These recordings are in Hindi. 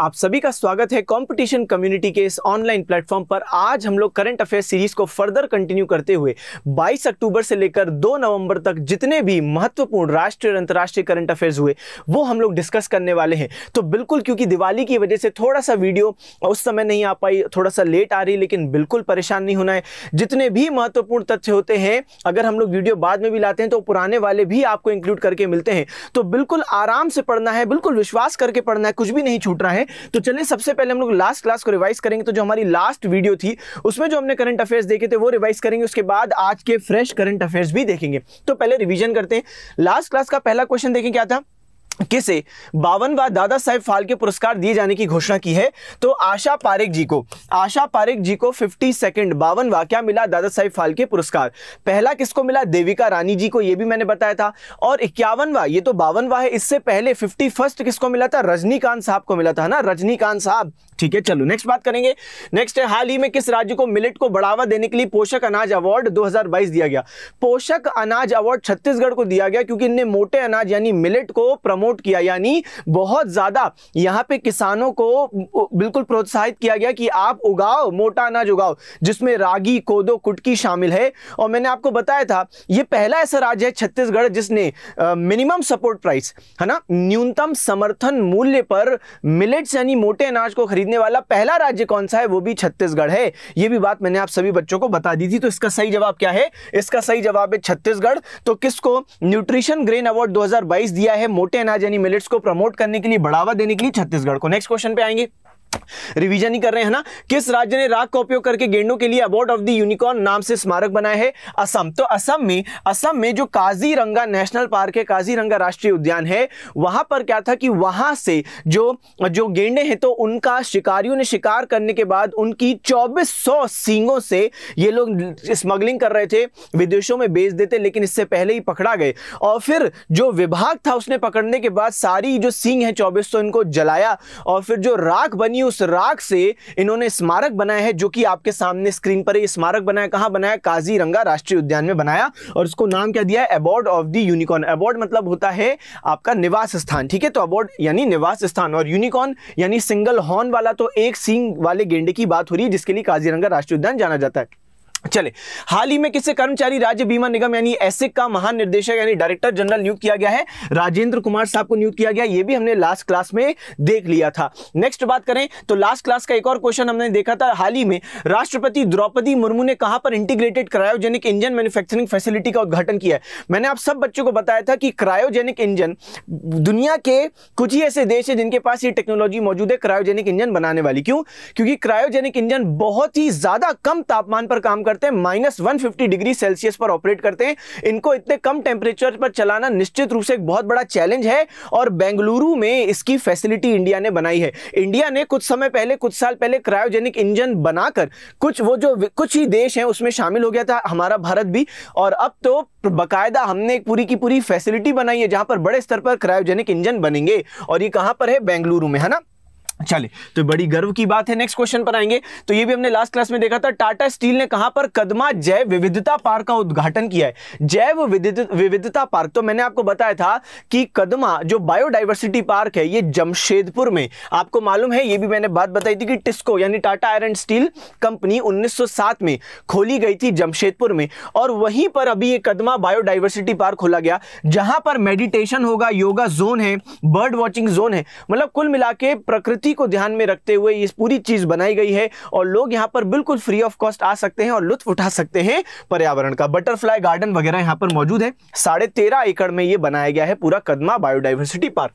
आप सभी का स्वागत है कंपटीशन कम्युनिटी के इस ऑनलाइन प्लेटफॉर्म पर आज हम लोग करंट अफेयर सीरीज को फर्दर कंटिन्यू करते हुए 22 अक्टूबर से लेकर 2 नवंबर तक जितने भी महत्वपूर्ण राष्ट्रीय और अंतर्राष्ट्रीय करंट अफेयर्स हुए वो हम लोग डिस्कस करने वाले हैं तो बिल्कुल क्योंकि दिवाली की वजह से थोड़ा सा वीडियो उस समय नहीं आ पाई थोड़ा सा लेट आ रही लेकिन बिल्कुल परेशान नहीं होना है जितने भी महत्वपूर्ण तथ्य होते हैं अगर हम लोग वीडियो बाद में भी लाते हैं तो पुराने वाले भी आपको इंक्लूड करके मिलते हैं तो बिल्कुल आराम से पढ़ना है बिल्कुल विश्वास करके पढ़ना है कुछ भी नहीं छूट रहा है तो चलिए सबसे पहले हम लोग लास्ट क्लास को रिवाइज करेंगे तो जो हमारी लास्ट वीडियो थी उसमें जो हमने करंट अफेयर्स देखे थे वो रिवाइज करेंगे उसके बाद आज के फ्रेश करंट अफेयर्स भी देखेंगे तो पहले रिविजन करते हैं लास्ट क्लास का पहला क्वेश्चन देखें क्या था किसे बावनवा दादा साहेब फाल्के पुरस्कार दिए जाने की घोषणा की है तो आशा पारेख जी को आशा पारेख जी को फिफ्टी सेकेंड बावनवा क्या मिला दादा साहेब फाल्के पुरस्कार पहला किसको मिला देविका रानी जी को ये भी मैंने बताया था और इक्यावनवा ये तो बावनवा है इससे पहले फिफ्टी फर्स्ट किसको मिला था रजनीकांत साहब को मिला था ना रजनीकांत साहब ठीक है चलो नेक्स्ट बात करेंगे नेक्स्ट है हाल ही में किस राज्य को मिलेट को बढ़ावा देने के लिए पोषक अनाज अवार्ड 2022 दिया गया पोषक अनाज अवार्ड छत्तीसगढ़ को दिया गया क्योंकि इनने मोटे अनाज यानी मिलेट को प्रमोट किया यानी बहुत ज्यादा यहाँ पे किसानों को बिल्कुल प्रोत्साहित किया गया कि आप उगाओ मोटा अनाज उगाओ जिसमें रागी कोदो कुटकी शामिल है और मैंने आपको बताया था ये पहला ऐसा राज्य है छत्तीसगढ़ जिसने मिनिमम सपोर्ट प्राइस है ना न्यूनतम समर्थन मूल्य पर मिलेट्स यानी मोटे अनाज को खरीद खरीदने वाला पहला राज्य कौन सा है वो भी छत्तीसगढ़ है ये भी बात मैंने आप सभी बच्चों को बता दी थी तो इसका सही जवाब क्या है इसका सही जवाब है छत्तीसगढ़ तो किसको न्यूट्रिशन ग्रेन अवार्ड 2022 दिया है मोटे अनाज यानी मिलेट्स को प्रमोट करने के लिए बढ़ावा देने के लिए छत्तीसगढ़ को नेक्स्ट क्वेश्चन पे आएंगे रिवीजन ही कर रहे हैं ना किस राज्य ने राग का उपयोग करके गेंडों के लिए अबॉर्ड ऑफ द यूनिकॉर्न नाम से स्मारक बनाया है असम तो असम में असम में जो काजीरंगा नेशनल पार्क है काजीरंगा राष्ट्रीय उद्यान है वहां पर क्या था कि वहां से जो जो गेंडे हैं तो उनका शिकारियों ने शिकार करने के बाद उनकी चौबीस सौ सींगों से ये लोग स्मगलिंग कर रहे थे विदेशों में बेच देते लेकिन इससे पहले ही पकड़ा गए और फिर जो विभाग था उसने पकड़ने के बाद सारी जो सींग है चौबीस इनको जलाया और फिर जो राख बनी उस राख से इन्होंने स्मारक बनाया है जो कि आपके सामने स्क्रीन पर ये स्मारक बनाया कहाँ बनाया काजीरंगा राष्ट्रीय उद्यान में बनाया और उसको नाम क्या दिया है aboard of the unicorn aboard मतलब होता है आपका निवास स्थान ठीक है तो अबॉर्ड यानी निवास स्थान और यूनिकॉर्न यानी सिंगल हॉर्न वाला तो एक सींग वाले गेंडे की बात हो रही है जिसके लिए काजीरंगा राष्ट्रीय उद्यान जाना जाता है चले हाल ही में किसे कर्मचारी राज्य बीमा निगम यानी एसिक का महानिर्देशक यानी डायरेक्टर जनरल नियुक्त किया गया है राजेंद्र कुमार साहब को नियुक्त किया गया यह भी हमने लास्ट क्लास में देख लिया था नेक्स्ट बात करें तो लास्ट क्लास का एक और क्वेश्चन हमने देखा था हाल ही में राष्ट्रपति द्रौपदी मुर्मू ने कहां पर integrated cryogenic engine manufacturing facility का उद्घाटन किया है मैंने आप सब बच्चों को बताया था कि क्रायोजेनिक इंजन दुनिया के कुछ ही ऐसे देश है जिनके पास ये टेक्नोलॉजी मौजूद है क्रायोजेनिक इंजन बनाने वाली क्यों क्योंकि क्रायोजेनिक इंजन बहुत ही ज्यादा कम तापमान पर काम करता करते हैं माइनस वन डिग्री सेल्सियस पर ऑपरेट करते हैं इनको इतने कम टेम्परेचर पर चलाना निश्चित रूप से एक बहुत बड़ा चैलेंज है और बेंगलुरु में इसकी फैसिलिटी इंडिया ने बनाई है इंडिया ने कुछ समय पहले कुछ साल पहले क्रायोजेनिक इंजन बनाकर कुछ वो जो कुछ ही देश हैं उसमें शामिल हो गया था हमारा भारत भी और अब तो बकायदा हमने एक पूरी की पूरी फैसिलिटी बनाई है जहां पर बड़े स्तर पर क्रायोजेनिक इंजन बनेंगे और ये कहां पर है बेंगलुरु में है ना चले तो बड़ी गर्व की बात है नेक्स्ट क्वेश्चन पर आएंगे तो ये भी हमने लास्ट क्लास में देखा था टाटा स्टील ने कहां पर कदमा जैव विविधता पार्क का उद्घाटन किया है जैव विविधता पार्क तो मैंने आपको बताया था कि कदमा जो बायोडाइवर्सिटी पार्क है ये जमशेदपुर में आपको मालूम है ये भी मैंने बात बताई थी कि टिस्को यानी टाटा आयरन स्टील कंपनी उन्नीस में खोली गई थी जमशेदपुर में और वहीं पर अभी ये कदमा बायोडाइवर्सिटी पार्क खोला गया जहां पर मेडिटेशन होगा योगा जोन है बर्ड वॉचिंग जोन है मतलब कुल मिला प्रकृति सेफ्टी को ध्यान में रखते हुए ये पूरी चीज़ बनाई गई है और लोग यहाँ पर बिल्कुल फ्री ऑफ कॉस्ट आ सकते हैं और लुत्फ उठा सकते हैं पर्यावरण का बटरफ्लाई गार्डन वगैरह यहाँ पर मौजूद है साढ़े तेरह एकड़ में ये बनाया गया है पूरा कदमा बायोडाइवर्सिटी पार्क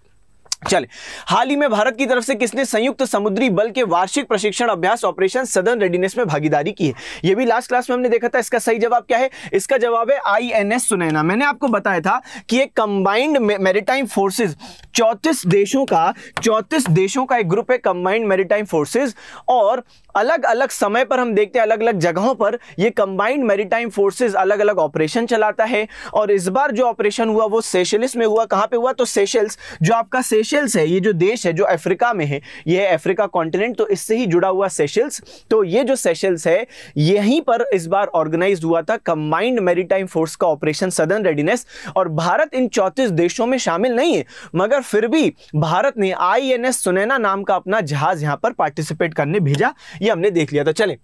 चले हाल ही में भारत की तरफ से किसने संयुक्त समुद्री बल के वार्षिक प्रशिक्षण अभ्यास ऑपरेशन सदन रेडीनेस में भागीदारी की है यह भी लास्ट क्लास में हमने देखा था इसका सही जवाब क्या है इसका जवाब है आईएनएस सुनैना मैंने आपको बताया था कि एक कंबाइंड मैरिटाइम फोर्सेज चौतीस देशों का चौतीस देशों का एक ग्रुप है कंबाइंड मैरिटाइम फोर्सेज और अलग अलग समय पर हम देखते हैं अलग अलग जगहों पर ये कंबाइंड मेरीटाइम फोर्सेस अलग अलग ऑपरेशन चलाता है और इस बार जो ऑपरेशन हुआ वो सेशलिस में हुआ कहाँ पे हुआ तो सेशल्स जो आपका सेशल्स है ये जो देश है जो अफ्रीका में है ये है अफ्रीका कॉन्टिनेंट तो इससे ही जुड़ा हुआ सेशल्स तो ये जो सेशल्स है यहीं पर इस बार ऑर्गेनाइज हुआ था कंबाइंड मेरीटाइम फोर्स का ऑपरेशन सदन रेडीनेस और भारत इन चौंतीस देशों में शामिल नहीं है मगर फिर भी भारत ने आई सुनैना नाम का अपना जहाज यहाँ पर पार्टिसिपेट करने भेजा ये हमने देख लिया था चले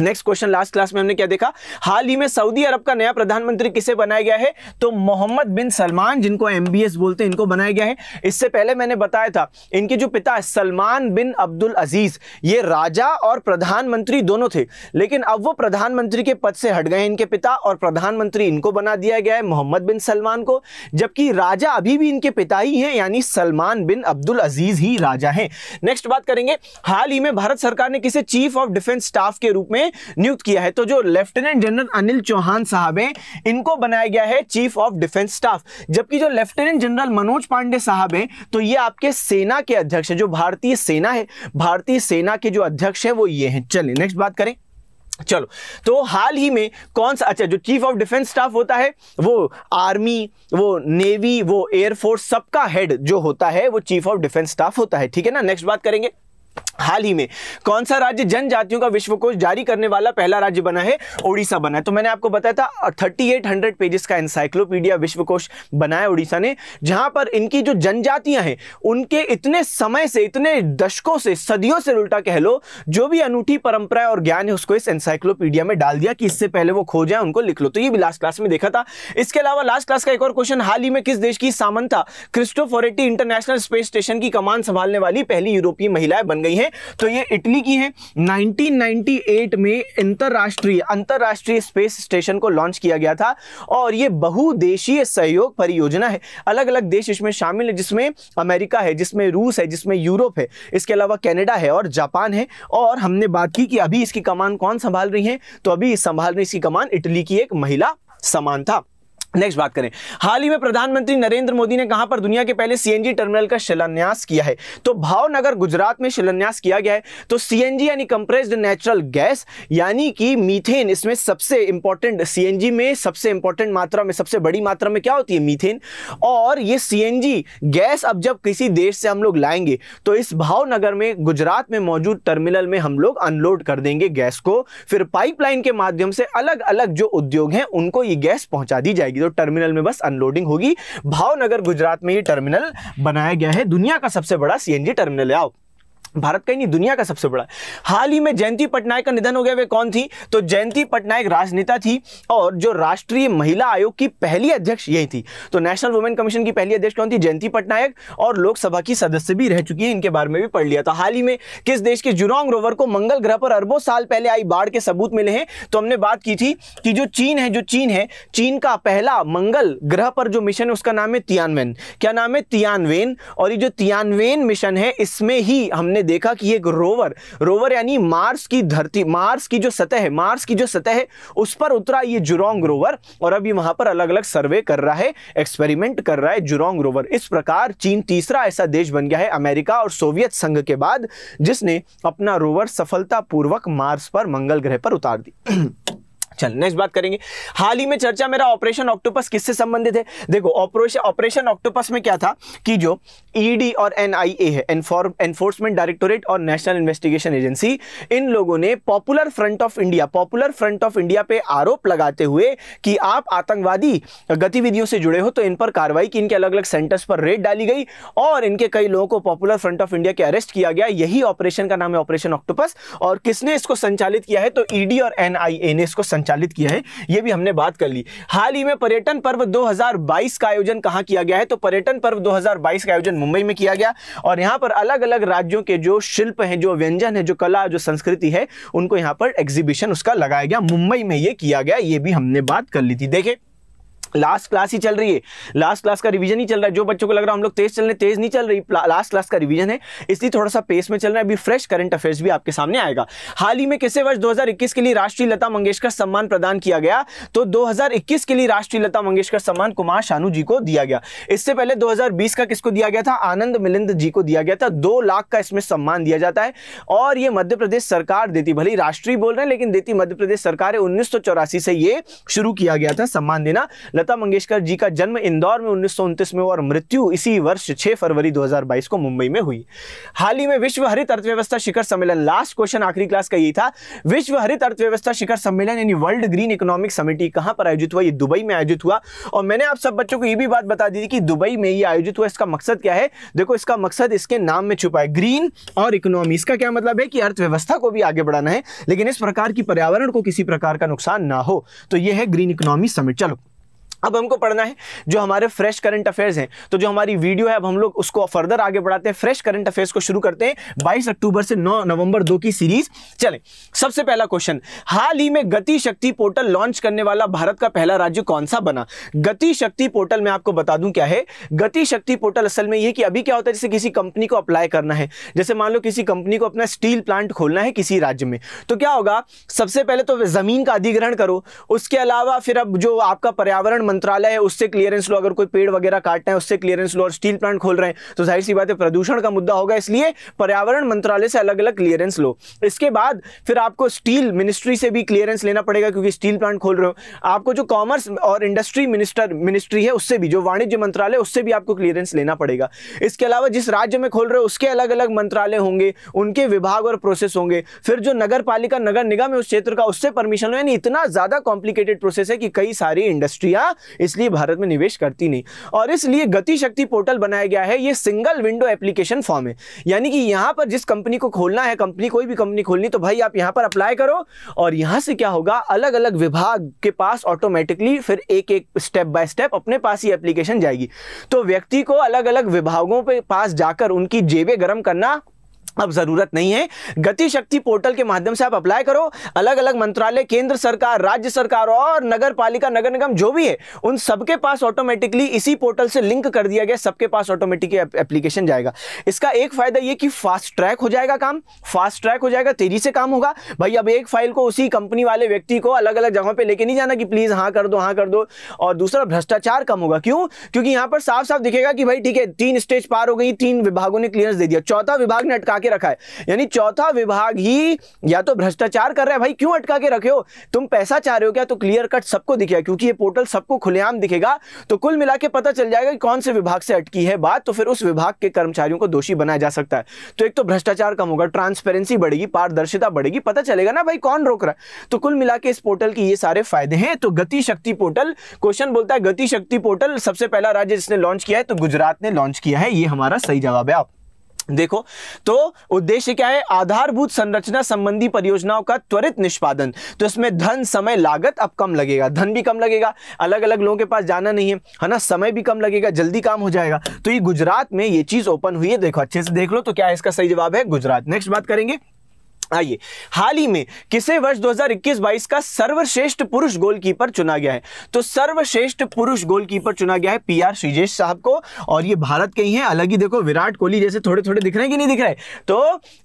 नेक्स्ट क्वेश्चन लास्ट क्लास में हमने क्या देखा हाल ही में सऊदी अरब का नया प्रधानमंत्री किसे बनाया गया है तो मोहम्मद बिन सलमान जिनको एमबीएस बोलते हैं इनको बनाया गया है इससे पहले मैंने बताया था इनके जो पिता सलमान बिन अब्दुल अजीज ये राजा और प्रधानमंत्री दोनों थे लेकिन अब वो प्रधानमंत्री के पद से हट गए इनके पिता और प्रधानमंत्री इनको बना दिया गया है मोहम्मद बिन सलमान को जबकि राजा अभी भी इनके पिता ही है यानी सलमान बिन अब्दुल अजीज ही राजा है नेक्स्ट बात करेंगे हाल ही में भारत सरकार ने किसे चीफ ऑफ डिफेंस स्टाफ के रूप में ने नियुक्त किया है तो जो लेफ्टिनेंट जनरल अनिल चौहान साहब हैं इनको बनाया गया है चीफ ऑफ डिफेंस स्टाफ जबकि जो लेफ्टिनेंट जनरल मनोज पांडे साहब हैं तो ये आपके सेना के अध्यक्ष है जो भारतीय सेना है भारतीय सेना के जो अध्यक्ष हैं वो ये हैं चलिए नेक्स्ट बात करें चलो तो हाल ही में कौन सा अच्छा जो चीफ ऑफ डिफेंस स्टाफ होता है वो आर्मी वो नेवी वो एयरफोर्स सबका हेड जो होता है वो चीफ ऑफ डिफेंस स्टाफ होता है ठीक है ना नेक्स्ट बात करेंगे हाल ही में कौन सा राज्य जनजातियों का विश्वकोश जारी करने वाला पहला राज्य बना है ओडिशा बना है तो मैंने आपको बताया था 3800 पेजेस का एनसाइक्लोपीडिया विश्वकोश बनाया ओडिशा ने जहां पर इनकी जो जनजातियां हैं उनके इतने समय से इतने दशकों से सदियों से उल्टा कह लो जो भी अनूठी परंपरा और ज्ञान है उसको इस एनसाइक्लोपीडिया में डाल दिया कि इससे पहले वो खो जाए उनको लिख लो तो ये भी लास्ट क्लास में देखा था इसके अलावा लास्ट क्लास का एक और क्वेश्चन हाल ही में किस देश की Samantha Cristoforetti international space station की कमान संभालने वाली पहली यूरोपीय महिलाएं बन गई हैं हैं तो ये इटली की हैं 1998 में अंतर्राष्ट्रीय अंतर्राष्ट्रीय स्पेस स्टेशन को लॉन्च किया गया था और ये बहुदेशीय सहयोग परियोजना है अलग अलग देश इसमें शामिल है जिसमें अमेरिका है जिसमें रूस है जिसमें यूरोप है इसके अलावा कैनेडा है और जापान है और हमने बात की कि अभी इसकी कमान कौन संभाल रही है तो अभी संभाल रही इसकी कमान इटली की एक महिला समान था नेक्स्ट बात करें हाल ही में प्रधानमंत्री नरेंद्र मोदी ने कहां पर दुनिया के पहले सीएनजी टर्मिनल का शिलान्यास किया है तो भावनगर गुजरात में शिलान्यास किया गया है तो सीएनजी यानी कंप्रेस्ड नेचुरल गैस यानी कि मीथेन इसमें सबसे इंपॉर्टेंट सीएनजी में सबसे इंपॉर्टेंट मात्रा में सबसे बड़ी मात्रा में क्या होती है मीथेन और ये सी गैस अब जब किसी देश से हम लोग लाएंगे तो इस भावनगर में गुजरात में मौजूद टर्मिनल में हम लोग अनलोड कर देंगे गैस को फिर पाइपलाइन के माध्यम से अलग अलग जो उद्योग हैं उनको ये गैस पहुंचा दी जाएगी तो जो टर्मिनल में बस अनलोडिंग होगी भावनगर गुजरात में ये टर्मिनल बनाया गया है दुनिया का सबसे बड़ा सीएनजी टर्मिनल है आओ भारत का ही नहीं दुनिया का सबसे बड़ा हाल ही में जयंती पटनायक का निधन हो गया वे कौन थी तो जयंती पटनायक राजनेता थी और जो राष्ट्रीय महिला आयोग की पहली अध्यक्ष यही थी तो नेशनल वुमेन कमीशन की पहली अध्यक्ष कौन थी जयंती पटनायक और लोकसभा की सदस्य भी रह चुकी है इनके बारे में भी पढ़ लिया तो हाल ही में किस देश के जुरोंग रोवर को मंगल ग्रह पर अरबों साल पहले आई बाढ़ के सबूत मिले हैं तो हमने बात की थी कि जो चीन है जो चीन है चीन का पहला मंगल ग्रह पर जो मिशन है उसका नाम है तियानवेन क्या नाम है तियानवेन और ये जो तियानवेन मिशन है इसमें ही हमने देखा कि एक रोवर रोवर यानी मार्स की धरती मार्स की जो सतह है मार्स की जो सतह है उस पर उतरा ये जुरोंग रोवर और अभी वहां पर अलग अलग सर्वे कर रहा है एक्सपेरिमेंट कर रहा है जुरोंग रोवर इस प्रकार चीन तीसरा ऐसा देश बन गया है अमेरिका और सोवियत संघ के बाद जिसने अपना रोवर सफलतापूर्वक मार्स पर मंगल ग्रह पर उतार दी चल नेक्स्ट बात करेंगे हाल ही में चर्चा मेरा ऑपरेशन ऑक्टोपस किससे संबंधित है देखो ऑपरेशन ऑपरेशन ऑक्टोपस में क्या था कि जो ईडी e और एनआईए है एनफोर्समेंट डायरेक्टोरेट और नेशनल इन्वेस्टिगेशन एजेंसी इन लोगों ने Popular Front of India Popular Front of India पे आरोप लगाते हुए कि आप आतंकवादी गतिविधियों से जुड़े हो तो इन पर कार्रवाई की इनके अलग अलग सेंटर्स पर रेड डाली गई और इनके कई लोगों को पॉपुलर फ्रंट ऑफ इंडिया के अरेस्ट किया गया यही ऑपरेशन का नाम है ऑपरेशन ऑक्टोपस और किसने इसको संचालित किया है तो ईडी e और एनआईए ने इसको संचालित किया है यह भी हमने बात कर ली हाल ही में पर्यटन पर्व दो का आयोजन कहां किया गया है तो पर्यटन पर्व दो का आयोजन मुंबई में किया गया और यहाँ पर अलग अलग राज्यों के जो शिल्प हैं जो व्यंजन है जो कला जो संस्कृति है उनको यहाँ पर एग्जीबिशन उसका लगाया गया मुंबई में ये किया गया ये भी हमने बात कर ली थी देखें लास्ट क्लास ही चल रही है लास्ट क्लास का रिवीजन ही चल रहा है जो बच्चों को लग रहा है हम लोग तेज चल रहे तेज नहीं चल रही लास्ट क्लास का रिवीजन है इसलिए थोड़ा सा पेस में चल रहा है अभी फ्रेश करंट अफेयर्स भी आपके सामने आएगा हाल ही में किसे वर्ष 2021 के लिए राष्ट्रीय लता मंगेशकर सम्मान प्रदान किया गया तो दो के लिए राष्ट्रीय लता मंगेशकर सम्मान कुमार शानू जी को दिया गया इससे पहले दो का किसको दिया गया था आनंद मिलिंद जी को दिया गया था दो लाख का इसमें सम्मान दिया जाता है और ये मध्य प्रदेश सरकार देती भले राष्ट्रीय बोल रहे हैं लेकिन देती मध्य प्रदेश सरकार है उन्नीस से ये शुरू किया गया था सम्मान देना लता मंगेशकर जी का जन्म इंदौर में उन्नीस में और मृत्यु इसी वर्ष 6 फरवरी 2022 को मुंबई में हुई हाल ही में विश्व हरित अर्थव्यवस्था शिखर सम्मेलन लास्ट क्वेश्चन आखिरी क्लास का ये था विश्व हरित अर्थव्यवस्था शिखर सम्मेलन यानी वर्ल्ड ग्रीन इकोनॉमिक समिटी कहां पर आयोजित हुआ ये दुबई में आयोजित हुआ और मैंने आप सब बच्चों को ये भी बात बता दी थी कि दुबई में ये आयोजित हुआ इसका मकसद क्या है देखो इसका मकसद इसके नाम में छुपा है ग्रीन और इकोनॉमी इसका क्या मतलब है कि अर्थव्यवस्था को भी आगे बढ़ाना है लेकिन इस प्रकार की पर्यावरण को किसी प्रकार का नुकसान ना हो तो यह है ग्रीन इकोनॉमी समिट चलो अब हमको पढ़ना है जो हमारे फ्रेश करंट अफेयर्स हैं तो जो हमारी वीडियो है अब हम लोग उसको फर्दर आगे बढ़ाते हैं फ्रेश करंट अफेयर्स को शुरू करते हैं 22 अक्टूबर से 9 नवंबर दो की सीरीज चलें सबसे पहला क्वेश्चन हाल ही में गति शक्ति पोर्टल लॉन्च करने वाला भारत का पहला राज्य कौन सा बना गति शक्ति पोर्टल मैं आपको बता दूं क्या है गति शक्ति पोर्टल असल में यह कि अभी क्या होता है जैसे किसी कंपनी को अप्लाई करना है जैसे मान लो किसी कंपनी को अपना स्टील प्लांट खोलना है किसी राज्य में तो क्या होगा सबसे पहले तो जमीन का अधिग्रहण करो उसके अलावा फिर अब जो आपका पर्यावरण मंत्रालय है उससे क्लियरेंस लो अगर कोई पेड़ वगैरह काटना है उससे क्लियरेंस लो और स्टील प्लांट खोल रहे हैं तो जाहिर सी बात है प्रदूषण का मुद्दा होगा इसलिए पर्यावरण मंत्रालय से अलग अलग क्लियरेंस लो इसके बाद फिर आपको स्टील मिनिस्ट्री से भी क्लियरेंस लेना पड़ेगा क्योंकि स्टील प्लांट खोल रहे हो आपको जो कॉमर्स और इंडस्ट्री मिनिस्टर मिनिस्ट्री है उससे भी जो वाणिज्य मंत्रालय उससे भी आपको क्लियरेंस लेना पड़ेगा इसके अलावा जिस राज्य में खोल रहे हो उसके अलग अलग मंत्रालय होंगे उनके विभाग और प्रोसेस होंगे फिर जो नगर पालिका नगर निगम है उस क्षेत्र का उससे परमिशन लो यानी इतना ज़्यादा कॉम्प्लिकेटेड प्रोसेस है कि कई सारी इंडस्ट्रियाँ इसलिए भारत में निवेश करती नहीं और इसलिए गति शक्ति पोर्टल बनाया गया है ये सिंगल विंडो एप्लीकेशन फॉर्म है यानी कि यहाँ पर जिस कंपनी को खोलना है कंपनी कोई भी कंपनी खोलनी तो भाई आप यहाँ पर अप्लाई करो और यहाँ से क्या होगा अलग अलग विभाग के पास ऑटोमेटिकली फिर एक एक स्टेप बाय स्टेप अपने पास ही एप्लीकेशन जाएगी तो व्यक्ति को अलग अलग विभागों के पास जाकर उनकी जेबें गर्म करना अब जरूरत नहीं है गति शक्ति पोर्टल के माध्यम से आप अप्लाई करो अलग अलग मंत्रालय केंद्र सरकार राज्य सरकार और नगर पालिका नगर निगम जो भी है उन सबके पास ऑटोमेटिकली इसी पोर्टल से लिंक कर दिया गया सबके पास ऑटोमेटिकली एप्लीकेशन जाएगा इसका एक फायदा यह कि फास्ट ट्रैक हो जाएगा काम फास्ट ट्रैक हो जाएगा तेजी से काम होगा भाई अब एक फाइल को उसी कंपनी वाले व्यक्ति को अलग अलग जगहों पर लेके नहीं जाना कि प्लीज हाँ कर दो हाँ कर दो और दूसरा भ्रष्टाचार कम होगा क्यों क्योंकि यहां पर साफ साफ दिखेगा कि भाई ठीक है तीन स्टेज पार हो गई तीन विभागों ने क्लियरेंस दे दिया चौथा विभाग ने अटका के रखा है यानी चौथा विभाग ही या तो भ्रष्टाचार कर रहा है भाई क्यों अटका के रखे हो तुम पैसा चाह रहे हो क्या तो क्लियर कट सबको दिखेगा क्योंकि ये पोर्टल सबको खुलेआम दिखेगा तो कुल मिला के पता चल जाएगा कि कौन से विभाग से अटकी है बात तो फिर उस विभाग के कर्मचारियों को दोषी बनाया जा सकता है तो एक तो भ्रष्टाचार कम होगा ट्रांसपेरेंसी बढ़ेगी पारदर्शिता बढ़ेगी पता चलेगा ना भाई कौन रोक रहा है तो कुल मिला इस पोर्टल के ये सारे फायदे हैं तो गति शक्ति पोर्टल क्वेश्चन बोलता है गति शक्ति पोर्टल सबसे पहला राज्य जिसने लॉन्च किया है तो गुजरात ने लॉन्च किया है ये हमारा सही जवाब है आप देखो तो उद्देश्य क्या है आधारभूत संरचना संबंधी परियोजनाओं का त्वरित निष्पादन तो इसमें धन समय लागत अब कम लगेगा धन भी कम लगेगा अलग अलग लोगों के पास जाना नहीं है है ना समय भी कम लगेगा जल्दी काम हो जाएगा तो ये गुजरात में ये चीज ओपन हुई है देखो अच्छे से देख लो तो क्या इसका सही जवाब है गुजरात नेक्स्ट बात करेंगे आइए हाल ही में किसे वर्ष 2021-22 का सर्वश्रेष्ठ पुरुष गोलकीपर चुना गया है तो सर्वश्रेष्ठ पुरुष गोलकीपर चुना गया है पीआर श्रीजेश साहब को और ये भारत के ही हैं अलग ही देखो विराट कोहली जैसे थोड़े थोड़े दिख रहे हैं कि नहीं दिख रहे तो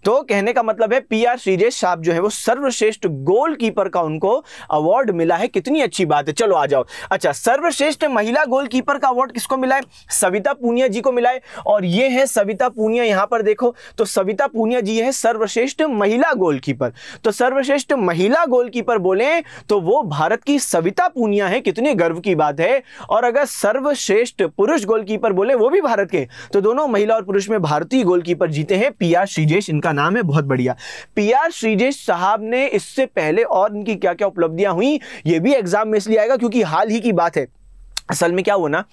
तो कहने का मतलब है पीआर श्रीजेश साहब जो है वो सर्वश्रेष्ठ गोलकीपर का उनको अवार्ड मिला है कितनी अच्छी बात है चलो आ जाओ अच्छा सर्वश्रेष्ठ महिला गोलकीपर का अवार्ड किसको मिला है सविता पूनिया जी को मिला है और ये है सविता पूनिया यहां पर देखो तो सविता पूनिया जी है सर्वश्रेष्ठ महिला महिला गोलकीपर तो सर्वश्रेष्ठ महिला गोलकीपर बोले तो वो भारत की सविता पूनिया है कितने गर्व की बात है और अगर सर्वश्रेष्ठ पुरुष गोलकीपर बोले वो भी भारत के तो दोनों महिला और पुरुष में भारतीय गोलकीपर जीते हैं पी आर श्रीजेश इनका नाम है बहुत बढ़िया पी आर श्रीजेश साहब ने इससे पहले और इनकी क्या क्या उपलब्धियां हुई ये भी एग्जाम में इसलिए आएगा क्योंकि हाल ही की बात है असल में क्या हुआ ना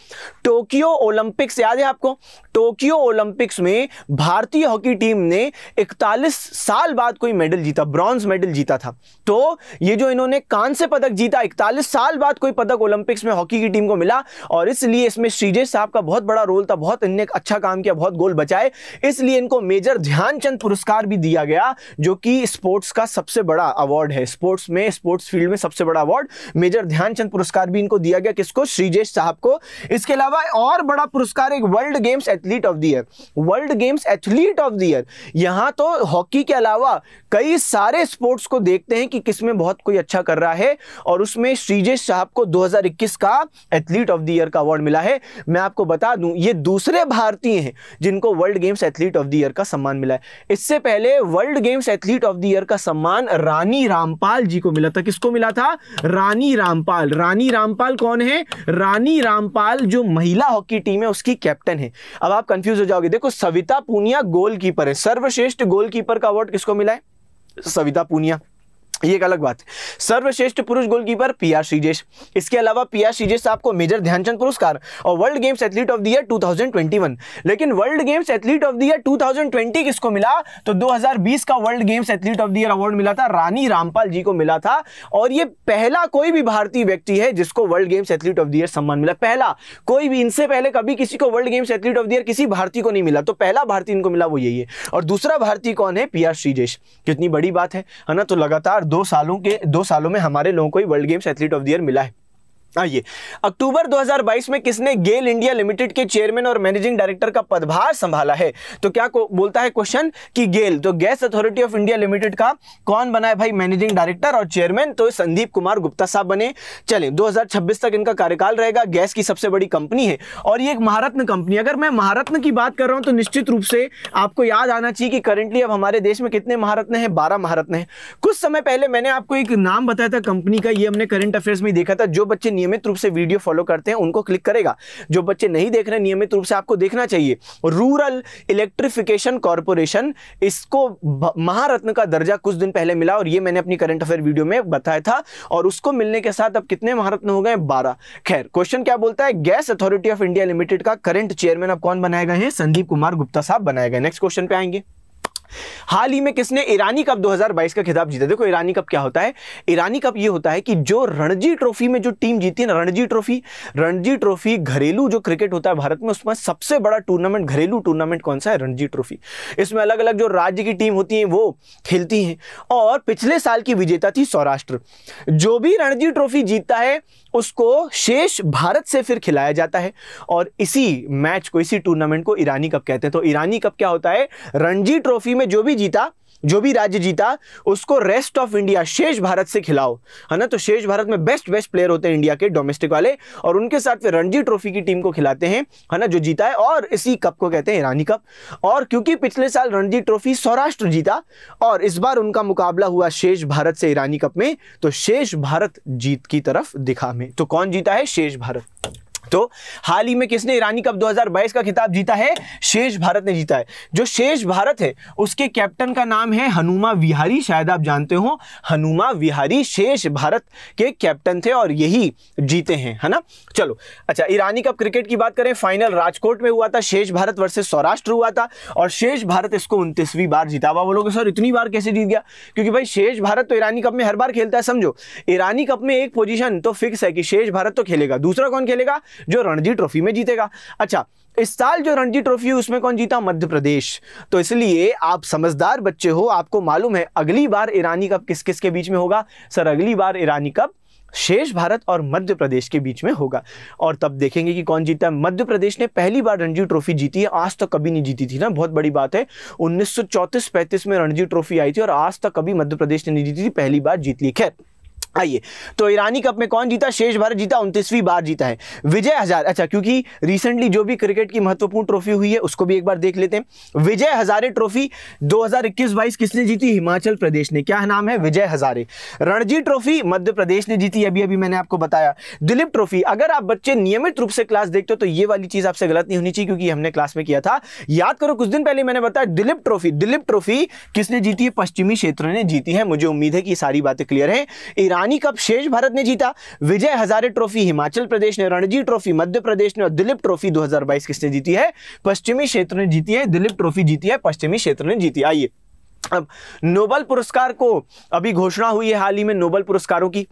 टोक्यो ओलंपिक्स याद है आपको टोक्यो ओलंपिक्स में भारतीय हॉकी टीम ने 41 साल बाद कोई मेडल जीता ब्रॉन्ज मेडल जीता था तो ये जो इन्होंने कान से पदक जीता 41 साल बाद कोई पदक ओलंपिक्स में हॉकी की टीम को मिला और इसलिए इसमें श्रीजेश साहब का बहुत बड़ा रोल था बहुत इनने अच्छा काम किया बहुत गोल बचाए इसलिए इनको मेजर ध्यानचंद पुरस्कार भी दिया गया जो कि स्पोर्ट्स का सबसे बड़ा अवार्ड है स्पोर्ट्स में स्पोर्ट्स फील्ड में सबसे बड़ा अवार्ड मेजर ध्यानचंद पुरस्कार भी इनको दिया गया किसको श्रीजेश राजेश साहब को इसके अलावा और बड़ा पुरस्कार एक World Games Athlete of the Year World Games Athlete of the Year यहाँ तो हॉकी के अलावा कई सारे स्पोर्ट्स को देखते हैं कि किसमें बहुत कोई अच्छा कर रहा है और उसमें श्रीजेश साहब को 2021 का एथलीट ऑफ द ईयर का अवार्ड मिला है मैं आपको बता दूं ये दूसरे भारतीय हैं जिनको World Games Athlete of the year का सम्मान मिला है इससे पहले World Games Athlete of the year का सम्मान रानी रामपाल जी को मिला था किसको मिला था रानी रामपाल रानी रामपाल कौन है रानी रामपाल जो महिला हॉकी टीम है उसकी कैप्टन है अब आप कंफ्यूज हो जाओगे देखो सविता पूनिया गोलकीपर है सर्वश्रेष्ठ गोलकीपर का अवार्ड किसको मिला है सविता पूनिया ये एक अलग बात है सर्वश्रेष्ठ पुरुष गोलकीपर पी आर श्रीजेश इसके अलावा पी आर श्रीजेश आपको मेजर ध्यानचंद पुरस्कार और World Games Athlete of the Year 2021 लेकिन World Games Athlete of the Year 2020 किसको मिला तो 2020 का World Games Athlete of the Year award मिला था रानी रामपाल जी को मिला था और ये पहला कोई भी भारतीय व्यक्ति है जिसको World Games Athlete of the Year सम्मान मिला पहला कोई भी इनसे पहले कभी किसी को World Games Athlete of the Year किसी भारतीय को नहीं मिला तो पहला भारतीय इनको मिला वो यही है और दूसरा भारतीय कौन है पी आर श्रीजेश कितनी बड़ी बात है ना तो लगातार दो सालों के दो सालों में हमारे लोगों को ही World Games Athlete of the Year मिला है आइए अक्टूबर 2022 में किसने गेल इंडिया लिमिटेड के चेयरमैन और मैनेजिंग डायरेक्टर का पदभार संभाला है तो क्या को बोलता है क्वेश्चन कि गेल तो gas authority of India limited का कौन बना है भाई मैनेजिंग डायरेक्टर और चेयरमैन तो संदीप कुमार गुप्ता साहब बने चले 2026 तक इनका कार्यकाल रहेगा गैस की सबसे बड़ी कंपनी है और ये एक महारत्न कंपनी अगर मैं महारत्न की बात कर रहा हूं तो निश्चित रूप से आपको याद आना चाहिए कि करंटली अब हमारे देश में कितने महारत्न है बारह महारत्न है कुछ समय पहले मैंने आपको एक नाम बताया था कंपनी का ये हमने करंट अफेयर्स में देखा था जो बच्चे नियमित रूप से वीडियो फॉलो करते हैं उनको क्लिक करेगा जो बच्चे नहीं देख रहे नियमित रूप से आपको देखना चाहिए रूरल इलेक्ट्रिफिकेशन कॉरपोरेशन इसको महारत्न का दर्जा कुछ दिन पहले मिला और ये मैंने अपनी करंट अफेयर वीडियो में बताया था और उसको मिलने के साथ अब कितने महारत्न हो गए बारह खैर क्वेश्चन क्या बोलता है gas authority of India limited का करंट चेयरमैन अब कौन बनाए गए हैं संदीप कुमार गुप्ता साहब बनाए गए नेक्स्ट क्वेश्चन पे आएंगे हाल ही में किसने ईरानी कप 2022 का खिताब जीता देखो ईरानी कप क्या होता है ईरानी कप ये होता है कि जो रणजी ट्रॉफी में जो टीम जीती है ना रणजी ट्रॉफी रणजी ट्रॉफी घरेलू जो क्रिकेट होता है भारत में उसमें सबसे बड़ा टूर्नामेंट घरेलू टूर्नामेंट कौन सा है रणजी ट्रॉफी इसमें अलग अलग जो राज्य की टीम होती है वो खेलती है और पिछले साल की विजेता थी सौराष्ट्र जो भी रणजी ट्रॉफी जीतता है उसको शेष भारत से फिर खिलाया जाता है और इसी मैच को इसी टूर्नामेंट को ईरानी कप कहते हैं तो ईरानी कप क्या होता है रणजी ट्रॉफी में जो भी जीता जो भी राज्य जीता उसको रेस्ट ऑफ इंडिया शेष भारत से खिलाओ है ना तो शेष भारत में बेस्ट बेस्ट प्लेयर होते हैं इंडिया के डोमेस्टिक वाले और उनके साथ फिर रणजी ट्रॉफी की टीम को खिलाते हैं है ना जो जीता है और इसी कप को कहते हैं ईरानी कप और क्योंकि पिछले साल रणजी ट्रॉफी सौराष्ट्र जीता और इस बार उनका मुकाबला हुआ शेष भारत से ईरानी कप में तो शेष भारत जीत की तरफ दिखा में तो कौन जीता है शेष भारत तो हाल ही में किसने ईरानी कप 2022 का खिताब जीता है शेष भारत ने जीता है जो शेष भारत है उसके कैप्टन का नाम है हनुमा विहारी शायद आप जानते हो हनुमा विहारी शेष भारत के कैप्टन थे और यही जीते हैं है ना चलो अच्छा ईरानी कप क्रिकेट की बात करें फाइनल राजकोट में हुआ था शेष भारत वर्सेस सौराष्ट्र हुआ था और शेष भारत इसको उनतीसवीं बार जीता हुआ बोलोगे सर इतनी बार कैसे जीत गया क्योंकि भाई शेष भारत तो ईरानी कप में हर बार खेलता है समझो ईरानी कप में एक पोजिशन तो फिक्स है कि शेष भारत तो खेलेगा दूसरा कौन खेलेगा जो रणजी ट्रॉफी में जीतेगा अच्छा इस साल जो रणजी ट्रॉफी है उसमें कौन जीता मध्य प्रदेश तो इसलिए आप समझदार बच्चे हो आपको मालूम है अगली बार ईरानी कप किस किस के बीच में होगा सर अगली बार ईरानी कप शेष भारत और मध्य प्रदेश के बीच में होगा और तब देखेंगे कि कौन जीता है मध्य प्रदेश ने पहली बार रणजी ट्रॉफी जीती है आज तक तो कभी नहीं जीती थी ना बहुत बड़ी बात है 1934-35 में रणजी ट्रॉफी आई थी और आज तक तो कभी मध्य प्रदेश ने नहीं जीती थी पहली बार जीत ली खैर आइए तो ईरानी कप में कौन जीता शेष भारत जीता उनतीसवीं बार जीता है विजय हजार अच्छा क्योंकि रिसेंटली जो भी क्रिकेट की महत्वपूर्ण ट्रॉफी हुई है उसको भी एक बार देख लेते हैं विजय हजारे ट्रॉफी 2021 हजार किसने जीती हिमाचल प्रदेश ने क्या नाम है विजय हजारे रणजी ट्रॉफी मध्य प्रदेश ने जीती अभी अभी मैंने आपको बताया दिलीप ट्रॉफी अगर आप बच्चे नियमित रूप से क्लास देखते हो तो ये वाली चीज आपसे गलत नहीं होनी चाहिए क्योंकि हमने क्लास में किया था याद करो कुछ दिन पहले मैंने बताया दिलीप ट्रॉफी दिलीप ट्रॉफी किसने जीती है पश्चिमी क्षेत्र ने जीती है मुझे उम्मीद है कि सारी बातें क्लियर है ईरान रानी कप शेष भारत ने जीता विजय हजारे ट्रॉफी हिमाचल प्रदेश ने रणजी ट्रॉफी मध्य प्रदेश ने और दिलीप ट्रॉफी 2022 किसने जीती है पश्चिमी क्षेत्र ने जीती है दिलीप ट्रॉफी जीती है पश्चिमी क्षेत्र ने जीती आइए अब नोबल पुरस्कार को अभी घोषणा हुई है हाल ही में नोबल पुरस्कारों की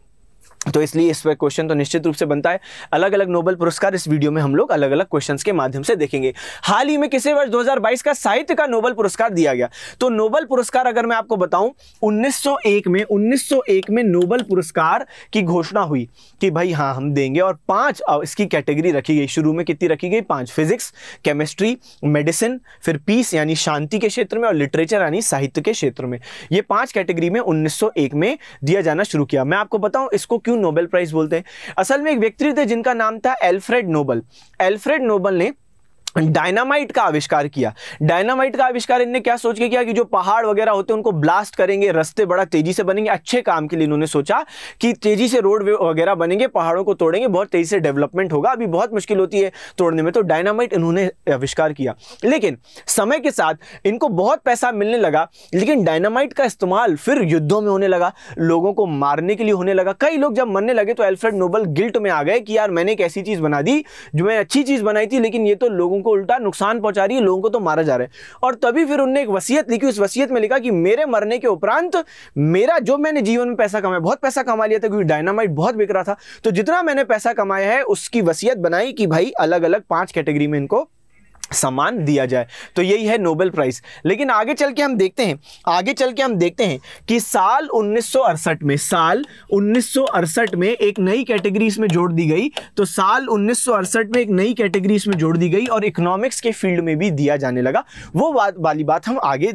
तो इसलिए इस पर क्वेश्चन तो निश्चित रूप से बनता है अलग अलग नोबल पुरस्कार इस वीडियो में हम लोग अलग अलग क्वेश्चंस के माध्यम से देखेंगे हाल ही में किसी वर्ष 2022 का साहित्य का नोबल पुरस्कार दिया गया तो नोबल पुरस्कार अगर मैं आपको बताऊं 1901 में 1901 में नोबल पुरस्कार की घोषणा हुई कि भाई हाँ हम देंगे और पांच इसकी कैटेगरी रखी गई शुरू में कितनी रखी गई पांच फिजिक्स केमिस्ट्री मेडिसिन फिर पीस यानी शांति के क्षेत्र में और लिटरेचर यानी साहित्य के क्षेत्र में ये पांच कैटेगरी में उन्नीस में दिया जाना शुरू किया मैं आपको बताऊं इसको क्यों क्यों नोबेल प्राइज बोलते हैं असल में एक व्यक्ति थे जिनका नाम था एल्फ्रेड नोबल एल्फ्रेड नोबल ने डायनामाइट का आविष्कार किया डायनामाइट का आविष्कार इनने क्या सोच के किया कि जो पहाड़ वगैरह होते हैं उनको ब्लास्ट करेंगे रास्ते बड़ा तेजी से बनेंगे अच्छे काम के लिए इन्होंने सोचा कि तेजी से रोड वगैरह बनेंगे पहाड़ों को तोड़ेंगे बहुत तेजी से डेवलपमेंट होगा अभी बहुत मुश्किल होती है तोड़ने में तो डायनामाइट इन्होंने आविष्कार किया लेकिन समय के साथ इनको बहुत पैसा मिलने लगा लेकिन डायनामाइट का इस्तेमाल फिर युद्धों में होने लगा लोगों को मारने के लिए होने लगा कई लोग जब मरने लगे तो एल्फ्रेड नोबल गिल्ट में आ गए कि यार मैंने एक ऐसी चीज़ बना दी जो मैं अच्छी चीज़ बनाई थी लेकिन ये तो लोगों को उल्टा नुकसान पहुंचा रही है लोगों को तो मारा जा रहा है और तभी फिर उनने एक वसीयत लिखी उस वसीयत में लिखा कि मेरे मरने के उपरांत मेरा जो मैंने जीवन में पैसा कमाया बहुत पैसा कमा लिया था क्योंकि डायनामाइट बहुत बिक रहा था तो जितना मैंने पैसा कमाया है उसकी वसीयत बनाई कि भाई अलग अलग पांच कैटेगरी में इनको सम्मान दिया जाए तो यही है नोबेल प्राइज़ लेकिन आगे चल के हम देखते हैं आगे चल के हम देखते हैं कि साल उन्नीस में साल उन्नीस में एक नई कैटेगरी इसमें जोड़ दी गई तो साल उन्नीस में एक नई कैटेगरी इसमें जोड़ दी गई और इकोनॉमिक्स के फील्ड में भी दिया जाने लगा वो वाली बात हम आगे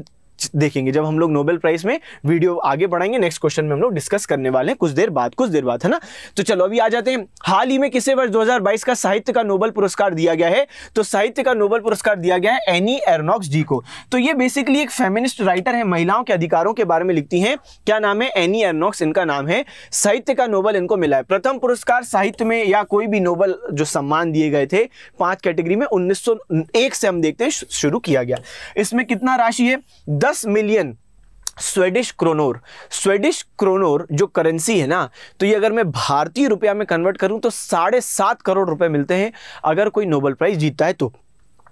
देखेंगे जब हम लोग नोबेल प्राइज में वीडियो आगे बढ़ाएंगे नेक्स्ट क्वेश्चन में हम लोग डिस्कस करने वाले हैं कुछ देर बाद कुछ देर बाद है ना तो चलो अभी आ जाते हैं हाल ही में किसे वर्ष दो का साहित्य का नोबल पुरस्कार दिया गया है तो साहित्य का नोबल पुरस्कार दिया गया है एनी एरनॉक्स जी को तो ये बेसिकली एक फेमिनिस्ट राइटर है महिलाओं के अधिकारों के बारे में लिखती है क्या नाम है एनी एरनॉक्स इनका नाम है साहित्य का नोबल इनको मिला है प्रथम पुरस्कार साहित्य में या कोई भी नोबल जो सम्मान दिए गए थे पांच कैटेगरी में उन्नीस से हम देखते हैं शुरू किया गया इसमें कितना राशि है दस million Swedish kronor Swedish kronor जो करेंसी है ना तो ये अगर मैं भारतीय रुपया में कन्वर्ट करूं तो साढ़े सात करोड़ रुपए मिलते हैं अगर कोई नोबल प्राइज जीतता है तो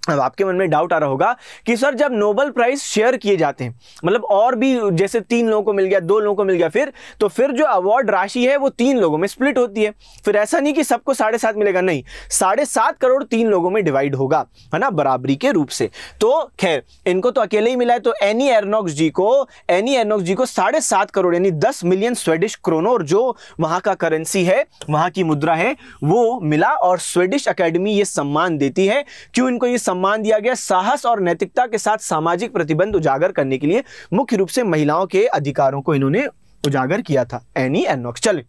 अब आपके मन में डाउट आ रहा होगा कि सर जब नोबल प्राइज शेयर किए जाते हैं मतलब और भी जैसे तीन लोगों को मिल गया दो लोगों को मिल गया फिर तो फिर जो अवार्ड राशि है वो तीन लोगों में स्प्लिट होती है फिर ऐसा नहीं कि सबको साढ़े सात मिलेगा नहीं साढ़े सात करोड़ तीन लोगों में डिवाइड होगा है ना बराबरी के रूप से तो खैर इनको तो अकेले ही मिला है तो एनी एरनॉक्स जी को एनी एरनॉक्स जी को साढ़े सात करोड़ यानी दस मिलियन स्वेडिश क्रोनोर जो वहाँ का करेंसी है वहाँ की मुद्रा है वो मिला और स्वेडिश अकेडमी ये सम्मान देती है क्यों इनको ये सम्मान दिया गया साहस और नैतिकता के साथ सामाजिक प्रतिबंध उजागर करने के लिए मुख्य रूप से महिलाओं के अधिकारों को इन्होंने उजागर किया था एनी एनॉक्स चले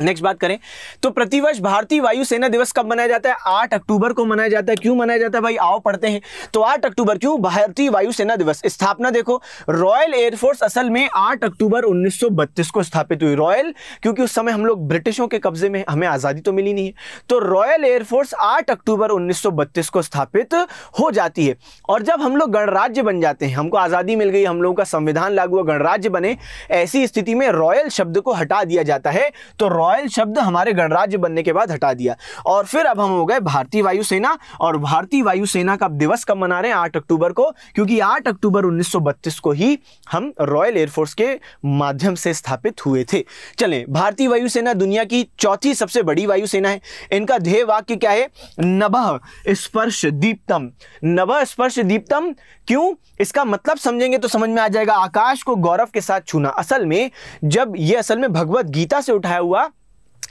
नेक्स्ट बात करें तो प्रतिवर्ष भारतीय वायुसेना दिवस कब मनाया जाता है आठ अक्टूबर को मनाया जाता है क्यों मनाया जाता है भाई आओ पढ़ते हैं तो आठ अक्टूबर क्यों भारतीय वायुसेना दिवस स्थापना देखो रॉयल एयरफोर्स असल में आठ अक्टूबर 1932 को स्थापित हुई रॉयल क्योंकि उस समय हम लोग ब्रिटिशों के कब्जे में हमें आज़ादी तो मिली नहीं है तो रॉयल एयरफोर्स आठ अक्टूबर उन्नीस को स्थापित हो जाती है और जब हम लोग गणराज्य बन जाते हैं हमको आज़ादी मिल गई हम लोगों का संविधान लागू हुआ गणराज्य बने ऐसी स्थिति में रॉयल शब्द को हटा दिया जाता है तो रॉयल शब्द हमारे गणराज्य बनने के बाद हटा दिया और फिर अब हम हो गए भारतीय वायुसेना और भारतीय वायुसेना का दिवस कब मना रहे हैं आठ अक्टूबर को क्योंकि आठ अक्टूबर उन्नीस को ही हम रॉयल एयरफोर्स के माध्यम से स्थापित हुए थे चले भारतीय वायुसेना दुनिया की चौथी सबसे बड़ी वायुसेना है इनका ध्येय वाक्य क्या है नभः स्पर्श दीप्तम नभः स्पर्श दीप्तम क्यों इसका मतलब समझेंगे तो समझ में आ जाएगा आकाश को गौरव के साथ छूना असल में जब यह असल में भगवत गीता से उठाया हुआ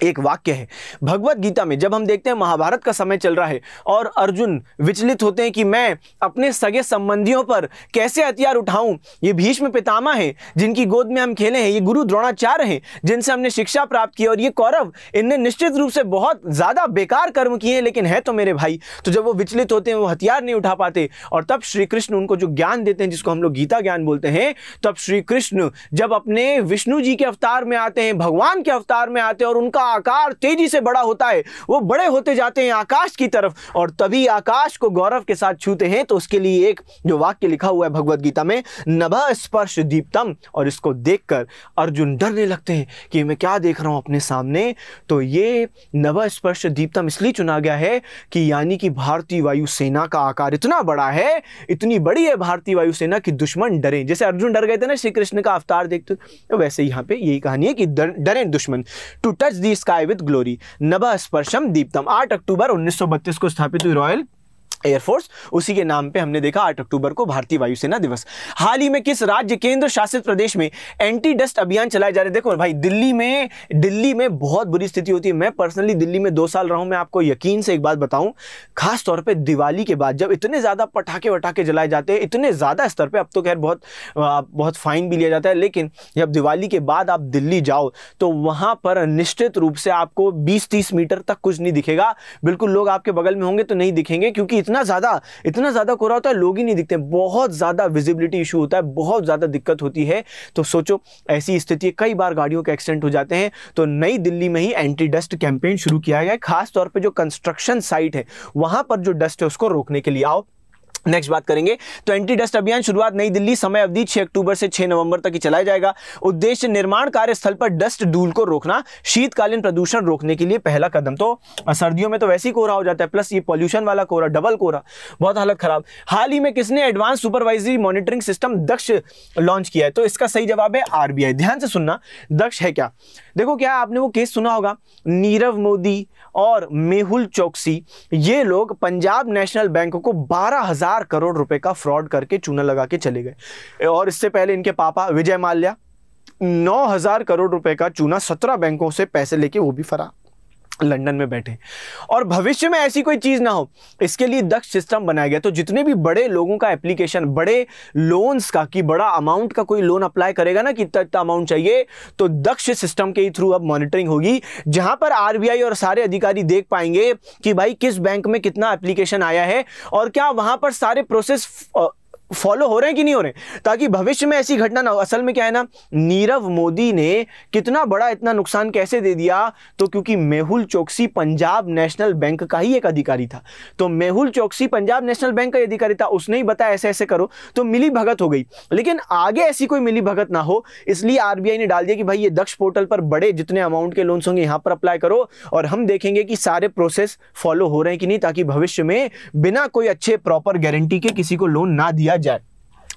एक वाक्य है भगवत गीता में जब हम देखते हैं महाभारत का समय चल रहा है और अर्जुन विचलित होते हैं कि मैं अपने सगे संबंधियों पर कैसे हथियार उठाऊं ये भीष्म पितामह हैं जिनकी गोद में हम खेले हैं ये गुरु द्रोणाचार्य हैं जिनसे हमने शिक्षा प्राप्त की और ये कौरव इनने निश्चित रूप से बहुत ज़्यादा बेकार कर्म किए हैं लेकिन है तो मेरे भाई तो जब वो विचलित होते हैं वो हथियार नहीं उठा पाते और तब श्री कृष्ण उनको जो ज्ञान देते हैं जिसको हम लोग गीता ज्ञान बोलते हैं तब श्री कृष्ण जब अपने विष्णु जी के अवतार में आते हैं भगवान के अवतार में आते हैं और उनका आकार तेजी से बड़ा होता है वो बड़े होते जाते हैं आकाश की तरफ और तभी आकाश को गौरव के साथ छूते हैं तो उसके लिए एक जो वाक्य लिखा हुआ है भगवत गीता में नभ स्पर्श दीप्तम और इसको देखकर अर्जुन डरने लगते हैं कि मैं क्या देख रहा हूँ अपने सामने तो ये नभ स्पर्श दीप्तम इसलिए चुना गया है कि यानी कि भारतीय वायुसेना का आकार इतना बड़ा है इतनी बड़ी है भारतीय वायुसेना की दुश्मन डरे जैसे अर्जुन डर गए थे ना श्री कृष्ण का अवतार देखते तो वैसे यहां पे यही कहानी है कि डरे दुश्मन to touch the sky with glory नभ स्पर्शम दीप्तम आठ अक्टूबर 1932 को स्थापित हुई रॉयल एयरफोर्स उसी के नाम पे हमने देखा आठ अक्टूबर को भारतीय वायुसेना दिवस हाल ही में किस राज्य केंद्र शासित प्रदेश में एंटी डस्ट अभियान चलाए जा रहे देखो भाई दिल्ली में दिल्ली में बहुत बुरी स्थिति होती है मैं पर्सनली दिल्ली में दो साल रहा हूं मैं आपको यकीन से एक बात बताऊं खास तौर दिवाली के बाद जब इतने ज़्यादा पटाखे वटाखे जलाए जाते हैं इतने ज़्यादा स्तर पर अब तो खैर बहुत बहुत फाइन भी लिया जाता है लेकिन जब दिवाली के बाद आप दिल्ली जाओ तो वहाँ पर निश्चित रूप से आपको बीस तीस मीटर तक कुछ नहीं दिखेगा बिल्कुल लोग आपके बगल में होंगे तो नहीं दिखेंगे क्योंकि इतना ज़्यादा इतना ज़्यादा कोहरा होता है लोग ही नहीं दिखते बहुत ज़्यादा विजिबिलिटी इशू होता है बहुत ज़्यादा दिक्कत होती है तो सोचो ऐसी स्थिति कई बार गाड़ियों के एक्सीडेंट हो जाते हैं तो नई दिल्ली में ही एंटी डस्ट कैंपेन शुरू किया गया है खासतौर पर जो कंस्ट्रक्शन साइट है वहाँ पर जो डस्ट है उसको रोकने के लिए आओ नेक्स्ट बात करेंगे तो एंटी डस्ट अभियान शुरुआत नई दिल्ली समय अवधि 6 अक्टूबर से 6 नवंबर तक ही चलाया जाएगा उद्देश्य निर्माण कार्यस्थल पर डस्ट धूल को रोकना शीतकालीन प्रदूषण रोकने के लिए पहला कदम तो सर्दियों में तो वैसे ही कोहरा हो जाता है प्लस ये पॉल्यूशन वाला कोहरा डबल कोहरा बहुत हालत खराब हाल ही में किसने advance supervisory monitoring system Daksh launch किया है तो इसका सही जवाब है आरबीआई ध्यान से सुनना दक्ष है क्या देखो क्या आपने वो केस सुना होगा नीरव मोदी और मेहुल चौकसी ये लोग पंजाब नेशनल बैंक को बारह हजार करोड़ रुपए का फ्रॉड करके चूना लगा के चले गए और इससे पहले इनके पापा विजय माल्या नौ हजार करोड़ रुपए का चूना सत्रह बैंकों से पैसे लेके वो भी फरार लंदन में बैठे और भविष्य में ऐसी कोई चीज़ ना हो इसके लिए दक्ष सिस्टम बनाया गया तो जितने भी बड़े लोगों का एप्लीकेशन बड़े लोन्स का कि बड़ा अमाउंट का कोई लोन अप्लाई करेगा ना कि इतना इतना अमाउंट चाहिए तो दक्ष सिस्टम के थ्रू अब मॉनिटरिंग होगी जहां पर आरबीआई और सारे अधिकारी देख पाएंगे कि भाई किस बैंक में कितना एप्लीकेशन आया है और क्या वहां पर सारे प्रोसेस फॉलो हो रहे हैं कि नहीं हो रहे ताकि भविष्य में ऐसी घटना ना हो असल में क्या है ना नीरव मोदी ने कितना बड़ा इतना नुकसान कैसे दे दिया तो क्योंकि मेहुल चौकसी पंजाब नेशनल बैंक का ही एक अधिकारी था तो मेहुल चौकसी पंजाब नेशनल बैंक का अधिकारी था उसने ही बताया ऐसे ऐसे करो तो मिली भगत हो गई लेकिन आगे ऐसी कोई मिली भगत ना हो इसलिए आरबीआई ने डाल दिया कि भाई ये दक्ष पोर्टल पर बड़े जितने अमाउंट के लोन्स होंगे यहाँ पर अप्लाई करो और हम देखेंगे कि सारे प्रोसेस फॉलो हो रहे हैं कि नहीं ताकि भविष्य में बिना कोई अच्छे प्रॉपर गारंटी के किसी को लोन ना दिया যায়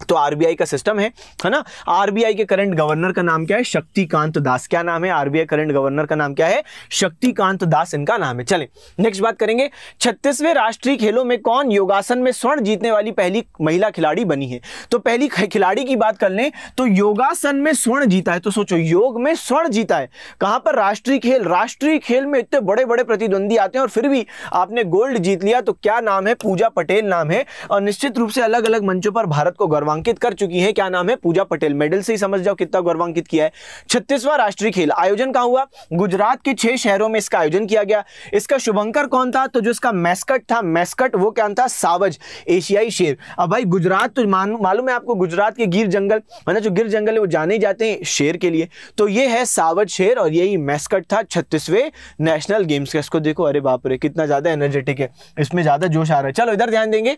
तो आरबीआई का सिस्टम है है ना आरबीआई के करंट गवर्नर का नाम क्या है शक्तिकांत दास क्या नाम है आरबीआई करंट गवर्नर का नाम क्या है शक्तिकांत दास इनका नाम है चलें नेक्स्ट बात करेंगे छत्तीसवें राष्ट्रीय खेलों में कौन योगासन में स्वर्ण जीतने वाली पहली महिला खिलाड़ी बनी है तो पहली खिलाड़ी की बात कर लें तो योगासन में स्वर्ण जीता है तो सोचो योग में स्वर्ण जीता है कहां पर राष्ट्रीय खेल राष्ट्रीय खेल में इतने बड़े बड़े प्रतिद्वंदी आते हैं और फिर भी आपने गोल्ड जीत लिया तो क्या नाम है पूजा पटेल नाम है और निश्चित रूप से अलग अलग मंचों पर भारत को गर्व गौरवांकित कर चुकी है क्या नाम है पूजा पटेल मेडल से ही समझ जाओ कितना गौरवांकित किया है छत्तीसवां राष्ट्रीय खेल आयोजन कहा हुआ गुजरात के छह शहरों में इसका आयोजन किया गया इसका शुभंकर कौन था तो जो इसका मैस्कट था मैस्कट वो क्या था सावज एशियाई शेर अब भाई गुजरात तो मालूम है आपको गुजरात के गिर जंगल मतलब जो गिर जंगल है वो जाने जाते हैं शेर के लिए तो ये है सावज शेर और यही मैस्कट था छत्तीसवें नेशनल गेम्स का इसको देखो अरे बापरे कितना ज़्यादा एनर्जेटिक है इसमें ज़्यादा जोश आ रहा है चलो इधर ध्यान देंगे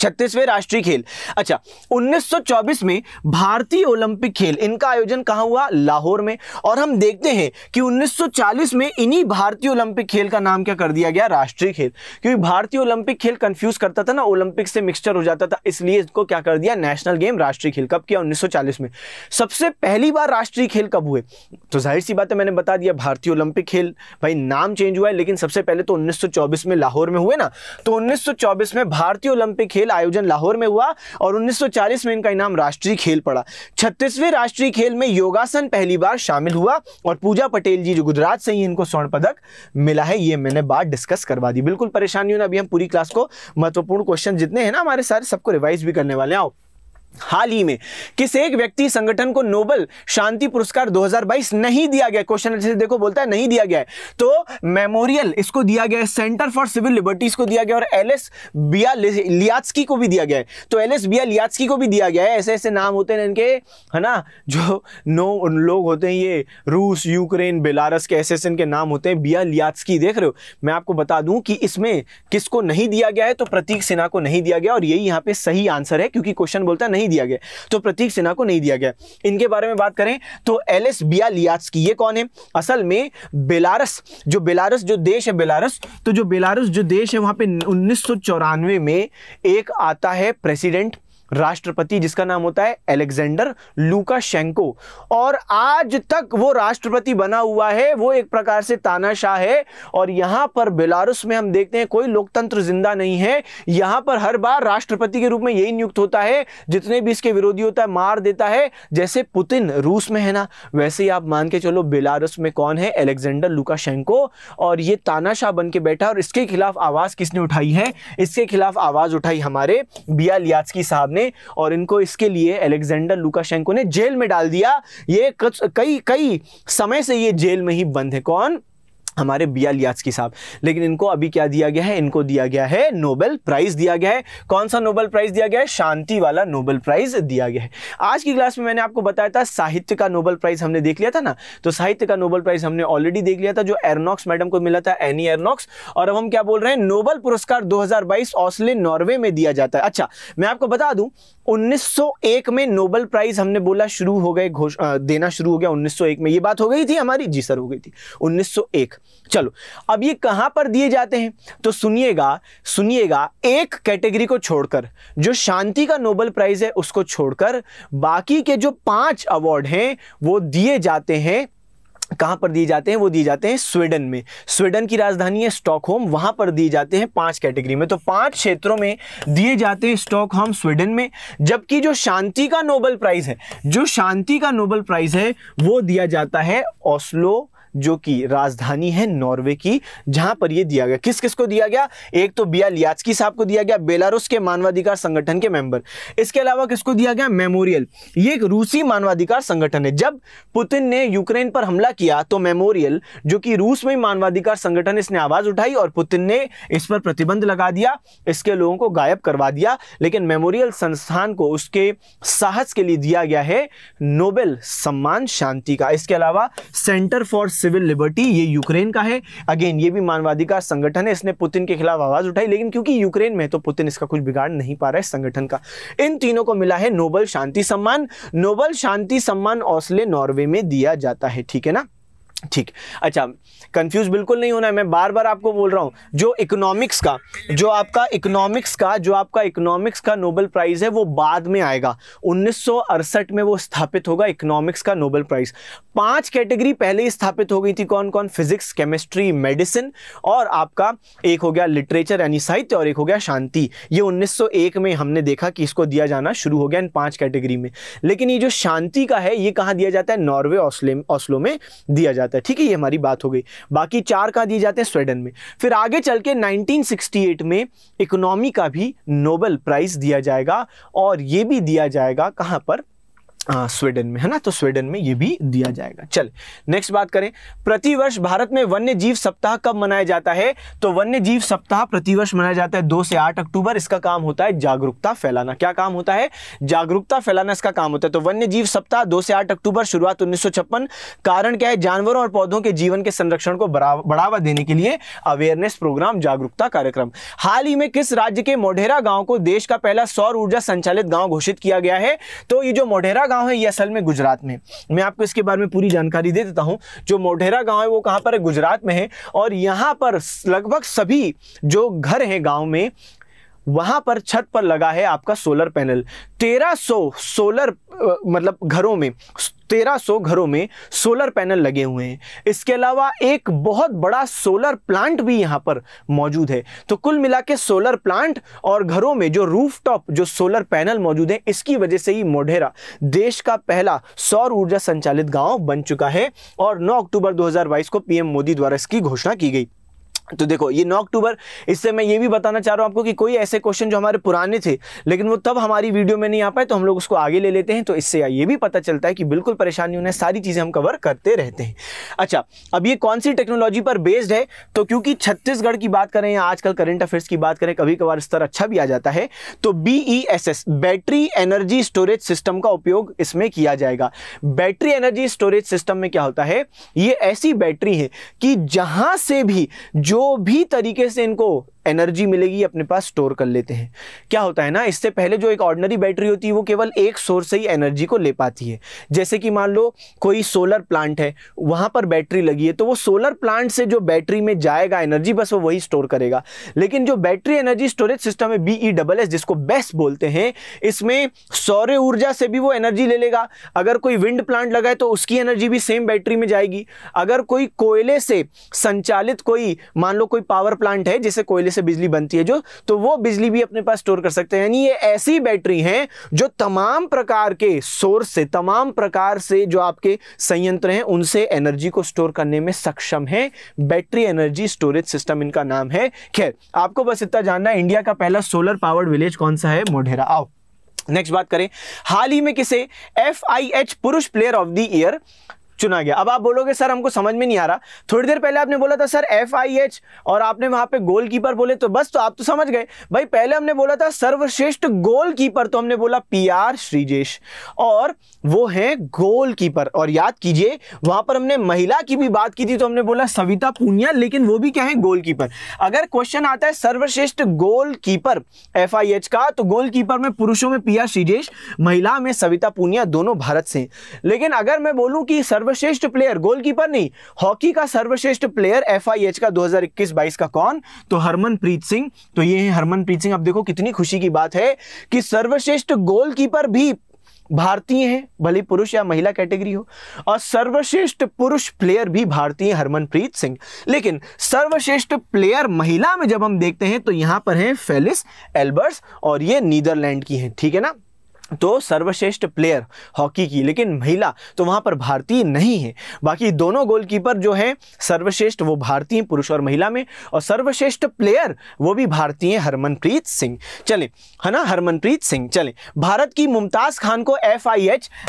छत्तीसवें राष्ट्रीय खेल अच्छा 1924 में भारतीय ओलंपिक खेल इनका आयोजन कहाँ हुआ लाहौर में और हम देखते हैं कि 1940 में इन्हीं भारतीय ओलंपिक खेल का नाम क्या कर दिया गया राष्ट्रीय खेल क्योंकि भारतीय ओलंपिक खेल कंफ्यूज करता था ना ओलंपिक से मिक्सचर हो जाता था इसलिए इसको क्या कर दिया नेशनल गेम राष्ट्रीय खेल कब किया उन्नीस में सबसे पहली बार राष्ट्रीय खेल कब हुए तो जाहिर सी बात है मैंने बता दिया भारतीय ओलंपिक खेल भाई नाम चेंज हुआ है लेकिन सबसे पहले तो उन्नीस में लाहौर में हुए ना तो उन्नीस में भारतीय ओलंपिक खेल खेल आयोजन लाहौर में हुआ और 1940 में इनका इनाम राष्ट्रीय खेल पड़ा छत्तीसवें राष्ट्रीय खेल में योगासन पहली बार शामिल हुआ और पूजा पटेल जी जो गुजरात से ही इनको स्वर्ण पदक मिला है ये मैंने बात डिस्कस करवा दी बिल्कुल परेशानी होना अभी हम पूरी क्लास को महत्वपूर्ण क्वेश्चन जितने हैं ना हमारे सारे सबको रिवाइज भी करने वाले आओ हाल ही में किस एक व्यक्ति संगठन को नोबल शांति पुरस्कार 2022 नहीं दिया गया क्वेश्चन जैसे देखो बोलता है नहीं दिया गया है तो मेमोरियल इसको दिया गया है सेंटर फॉर सिविल लिबर्टीज को दिया गया और एल एस बिया लियात्सकी को भी दिया गया है तो एल एस बिया लियात्सकी को भी दिया गया है ऐसे ऐसे नाम होते हैं इनके है ना जो नो लोग होते हैं ये रूस यूक्रेन बेलारस के ऐसे ऐसे इनके नाम होते हैं बिया लियात्सकी देख रहे हो मैं आपको बता दूं कि इसमें किसको नहीं दिया गया है तो प्रतीक सिन्हा को नहीं दिया गया और यही यहाँ पे सही आंसर है क्योंकि क्वेश्चन बोलता है नहीं नहीं दिया गया तो प्रतीक सिन्हा को नहीं दिया गया इनके बारे में बात करें तो एल बिया लियात्सकी ये कौन है असल में बेलारस जो बेलारस जो देश है बेलारस तो जो बेलारस जो देश है वहां पे उन्नीस में एक आता है प्रेसिडेंट राष्ट्रपति जिसका नाम होता है एलेक्जेंडर लुकाशेंको और आज तक वो राष्ट्रपति बना हुआ है वो एक प्रकार से तानाशाह है और यहां पर बेलारूस में हम देखते हैं कोई लोकतंत्र जिंदा नहीं है यहां पर हर बार राष्ट्रपति के रूप में यही नियुक्त होता है जितने भी इसके विरोधी होता है मार देता है जैसे पुतिन रूस में है ना वैसे ही आप मान के चलो बेलारूस में कौन है एलेक्जेंडर लुकाशेंको और ये तानाशाह बन के बैठा और इसके खिलाफ आवाज़ किसने उठाई है इसके खिलाफ आवाज़ उठाई हमारे बिया लियात्सकी साहब ने ने और इनको इसके लिए अलेक्जेंडर लुकाशेंको ने जेल में डाल दिया ये कई कई समय से ये जेल में ही बंद है कौन हमारे बिया की साहब लेकिन इनको अभी क्या दिया गया है इनको दिया गया है नोबेल प्राइज़ दिया गया है कौन सा नोबेल प्राइज़ दिया गया है शांति वाला नोबेल प्राइज़ दिया गया है आज की क्लास में मैंने आपको बताया था साहित्य का नोबेल प्राइज़ हमने देख लिया था ना तो साहित्य का नोबेल प्राइज़ हमने ऑलरेडी देख लिया था जो एरनॉक्स मैडम को मिला था एनी एरनॉक्स और अब हम क्या बोल रहे हैं नोबल पुरस्कार दो हजार नॉर्वे में दिया जाता है अच्छा मैं आपको बता दूँ 1901 में नोबल प्राइज हमने बोला शुरू हो गए घोष देना शुरू हो गया 1901 में ये बात हो गई थी हमारी जी सर हो गई थी 1901 चलो अब ये कहां पर दिए जाते हैं तो सुनिएगा सुनिएगा एक कैटेगरी को छोड़कर जो शांति का नोबल प्राइज़ है उसको छोड़कर बाकी के जो पांच अवार्ड हैं वो दिए जाते हैं कहां पर दिए जाते हैं वो दिए जाते हैं स्वीडन में स्वीडन की राजधानी है स्टॉकहोम वहां पर दिए जाते हैं पांच कैटेगरी में तो पांच क्षेत्रों में दिए जाते हैं स्टॉकहोम स्वीडन में जबकि जो शांति का नोबल प्राइज़ है जो शांति का नोबल प्राइज़ है वो दिया जाता है ऑस्लो जो कि राजधानी है नॉर्वे की जहां पर यह दिया गया किस किस को दिया गया एक तो बिया लियाचकी साहब को दिया गया बेलारूस के मानवाधिकार संगठन के मेंबर इसके अलावा किसको दिया गया मेमोरियल ये एक रूसी मानवाधिकार संगठन है जब पुतिन ने यूक्रेन पर हमला किया तो मेमोरियल जो कि रूस में मानवाधिकार संगठन इसने आवाज उठाई और पुतिन ने इस पर प्रतिबंध लगा दिया इसके लोगों को गायब करवा दिया लेकिन मेमोरियल संस्थान को उसके साहस के लिए दिया गया है नोबेल सम्मान शांति का इसके अलावा सेंटर फॉर सिविल लिबर्टी ये यूक्रेन का है अगेन ये भी मानवाधिकार संगठन है इसने पुतिन के खिलाफ आवाज उठाई लेकिन क्योंकि यूक्रेन में तो पुतिन इसका कुछ बिगाड़ नहीं पा रहा है संगठन का इन तीनों को मिला है नोबल शांति सम्मान नोबल शांति सम्मान ऑसले नॉर्वे में दिया जाता है ठीक है ना ठीक अच्छा कंफ्यूज बिल्कुल नहीं होना है मैं बार बार आपको बोल रहा हूँ जो इकोनॉमिक्स का जो आपका इकोनॉमिक्स का जो आपका इकोनॉमिक्स का नोबल प्राइज़ है वो बाद में आएगा उन्नीस में वो स्थापित होगा इकोनॉमिक्स का नोबल प्राइज़ पांच कैटेगरी पहले ही स्थापित हो गई थी कौन कौन फिजिक्स केमिस्ट्री मेडिसिन और आपका एक हो गया लिटरेचर यानी साहित्य और एक हो गया शांति ये 1901 में हमने देखा कि इसको दिया जाना शुरू हो गया इन पांच कैटेगरी में लेकिन ये जो शांति का है ये कहाँ दिया जाता है नॉर्वे ऑस्लो में दिया जाता है ठीक है ये हमारी बात हो गई बाकी चार कहाँ दिए जाते हैं स्वीडन में फिर आगे चल के नाइनटीन में इकोनॉमी का भी नोबल प्राइज़ दिया जाएगा और ये भी दिया जाएगा कहाँ पर स्वीडन में है ना तो स्वीडन में ये भी दिया जाएगा चल नेक्स्ट बात करें प्रतिवर्ष भारत में वन्य जीव सप्ताह कब मनाया जाता है तो वन्य जीव सप्ताह प्रतिवर्ष मनाया जाता है दो से आठ अक्टूबर इसका काम होता है जागरूकता फैलाना क्या काम होता है जागरूकता फैलाना इसका काम होता है तो वन्य जीव सप्ताह दो से आठ अक्टूबर शुरुआत उन्नीस कारण क्या है जानवरों और पौधों के जीवन के संरक्षण को बढ़ावा देने के लिए अवेयरनेस प्रोग्राम जागरूकता कार्यक्रम हाल ही में किस राज्य के मोढेरा गांव को देश का पहला सौर ऊर्जा संचालित गांव घोषित किया गया है तो ये जो मोढेरा गांव है ये असल में गुजरात में मैं आपको इसके बारे में पूरी जानकारी दे देता हूँ जो मोढेरा गांव है वो कहाँ पर है गुजरात में है और यहाँ पर लगभग सभी जो घर हैं गाँव में वहां पर छत पर लगा है आपका सोलर पैनल 1300 सोलर मतलब घरों में 1300 घरों में सोलर पैनल लगे हुए हैं इसके अलावा एक बहुत बड़ा सोलर प्लांट भी यहाँ पर मौजूद है तो कुल मिला के सोलर प्लांट और घरों में जो रूफ टॉप जो सोलर पैनल मौजूद है इसकी वजह से ही मोढेरा देश का पहला सौर ऊर्जा संचालित गाँव बन चुका है और नौ अक्टूबर दो को पीएम मोदी द्वारा इसकी घोषणा की गई तो देखो ये नौ अक्टूबर इससे मैं ये भी बताना चाह रहा हूँ आपको कि कोई ऐसे क्वेश्चन जो हमारे पुराने थे लेकिन वो तब हमारी वीडियो में नहीं आ पाए तो हम लोग उसको आगे ले लेते हैं तो इससे ये भी पता चलता है कि बिल्कुल परेशानी होने सारी चीज़ें हम कवर करते रहते हैं अच्छा अब ये कौन सी टेक्नोलॉजी पर बेस्ड है तो क्योंकि छत्तीसगढ़ की बात करें या आजकल करंट अफेयर्स की बात करें कभी कभार स्तर अच्छा भी आ जाता है तो B battery energy storage system का उपयोग इसमें किया जाएगा बैटरी एनर्जी स्टोरेज सिस्टम में क्या होता है ये ऐसी बैटरी है कि जहाँ से भी जो भी तरीके से इनको एनर्जी मिलेगी अपने पास स्टोर कर लेते हैं क्या होता है ना इससे पहले जो एक ऑर्डनरी बैटरी होती है वो केवल एक सोर्स से ही एनर्जी को ले पाती है जैसे कि मान लो कोई सोलर प्लांट है वहाँ पर बैटरी लगी है तो वो सोलर प्लांट से जो बैटरी में जाएगा एनर्जी बस वो वही स्टोर करेगा लेकिन जो बैटरी एनर्जी स्टोरेज सिस्टम है बी ई डबल एस जिसको बेस्ट e बोलते हैं इसमें सौर ऊर्जा से भी वो एनर्जी ले लेगा अगर कोई विंड प्लांट लगाए तो उसकी एनर्जी भी सेम बैटरी में जाएगी अगर कोई कोयले से संचालित कोई मान लो कोई पावर प्लांट है जैसे कोयले से बिजली बनती है जो तो वो बिजली भी अपने पास स्टोर कर सकते हैं यानी ये ऐसी बैटरी हैं जो तमाम प्रकार के सोर्स से तमाम प्रकार से जो आपके संयंत्र हैं उनसे एनर्जी को स्टोर करने में सक्षम है बैटरी एनर्जी स्टोरेज सिस्टम इनका नाम है खैर आपको बस इतना जानना है इंडिया का पहला सोलर पावर्ड विलेज कौन सा है मोढेरा आओ नेक्स्ट बात करें हाल ही में किसे एफ पुरुष प्लेयर ऑफ द ईयर चुना गया अब आप बोलोगे सर हमको समझ में नहीं आ रहा थोड़ी देर पहले आपने बोला था सर एफ आई एच और आपने वहां पे गोलकीपर बोले तो बस तो आप तो समझ गए भाई पहले हमने बोला था सर्वश्रेष्ठ गोलकीपर तो हमने बोला पी आर श्रीजेश और वो है गोलकीपर और याद कीजिए वहां पर हमने महिला की भी बात की थी तो हमने बोला सविता पूनिया लेकिन वो भी क्या है गोलकीपर अगर क्वेश्चन आता है सर्वश्रेष्ठ गोलकीपर एच का तो गोलकीपर में पुरुषों में पी आर श्रीजेश महिला में सविता पूनिया दोनों भारत से लेकिन अगर मैं बोलूं कि सर्व सर्वश्रेष्ठ प्लेयर गोलकीपर नहीं हॉकी का सर्वश्रेष्ठ प्लेयर एफ का 2021-22 का कौन तो हरमनप्रीत सिंह तो ये है हरमनप्रीत सिंह अब देखो कितनी खुशी की बात है कि सर्वश्रेष्ठ गोलकीपर भी भारतीय हैं भले पुरुष या महिला कैटेगरी हो और सर्वश्रेष्ठ पुरुष प्लेयर भी भारतीय हरमनप्रीत सिंह लेकिन सर्वश्रेष्ठ प्लेयर महिला में जब हम देखते हैं तो यहां पर है फेलिस एल्बर्स और ये नीदरलैंड की हैं ठीक है ना तो सर्वश्रेष्ठ प्लेयर हॉकी की लेकिन महिला तो वहाँ पर भारतीय नहीं है बाकी दोनों गोलकीपर जो है सर्वश्रेष्ठ वो भारतीय पुरुष और महिला में और सर्वश्रेष्ठ प्लेयर वो भी भारतीय हरमनप्रीत सिंह चले है ना हरमनप्रीत सिंह चले भारत की मुमताज खान को F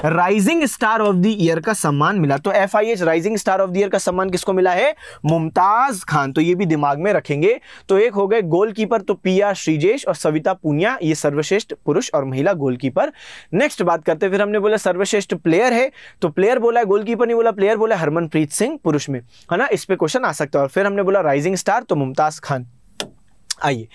rising star of the year का सम्मान मिला तो F rising star of the year का सम्मान किसको मिला है मुमताज खान तो ये भी दिमाग में रखेंगे तो एक हो गए गोलकीपर तो आर श्रीजेश और सविता पूनिया ये सर्वश्रेष्ठ पुरुष और महिला गोलकीपर नेक्स्ट बात करते फिर हमने बोला सर्वश्रेष्ठ प्लेयर है तो प्लेयर बोला है गोलकीपर नहीं बोला प्लेयर बोला हरमनप्रीत सिंह पुरुष में है ना इस पर क्वेश्चन आ सकता है और फिर हमने बोला राइजिंग स्टार तो मुमताज खान आइए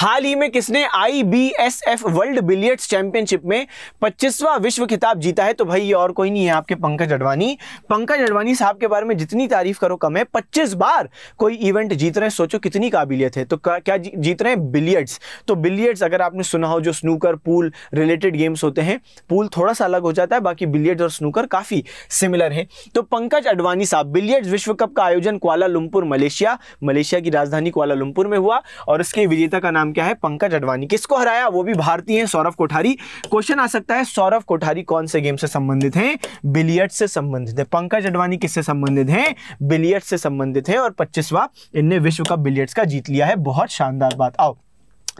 हाल ही में किसने आईबीएसएफ वर्ल्ड बिलियर्ड्स चैंपियनशिप में 25वां विश्व खिताब जीता है तो भाई ये और कोई नहीं है आपके पंकज अडवाणी पंकज अडवाणी साहब के बारे में जितनी तारीफ करो कम है पच्चीस बार कोई इवेंट जीत रहे हैं सोचो कितनी काबिलियत है तो क्या जीत रहे हैं बिलियर्ड्स तो बिलियर्ड्स अगर आपने सुना हो जो स्नूकर पूल रिलेटेड गेम्स होते हैं पूल थोड़ा सा अलग हो जाता है बाकी बिलियर्ड्स और स्नूकर काफ़ी सिमिलर हैं तो पंकज अडवाणी साहब बिलियर्ड्स विश्व कप का आयोजन क्वाला लुमपुर मलेशिया मलेशिया की राजधानी क्वाला लुमपुर में हुआ और बॉक्स के विजेता का नाम क्या है पंकज अडवाणी किसको हराया वो भी भारतीय है सौरभ कोठारी क्वेश्चन आ सकता है सौरभ कोठारी कौन से गेम से संबंधित है बिलियर्ड से संबंधित है पंकज अडवाणी किससे संबंधित है बिलियर्ड से संबंधित है और पच्चीसवा इनने विश्व कप बिलियर्ड्स का जीत लिया है बहुत शानदार बात आओ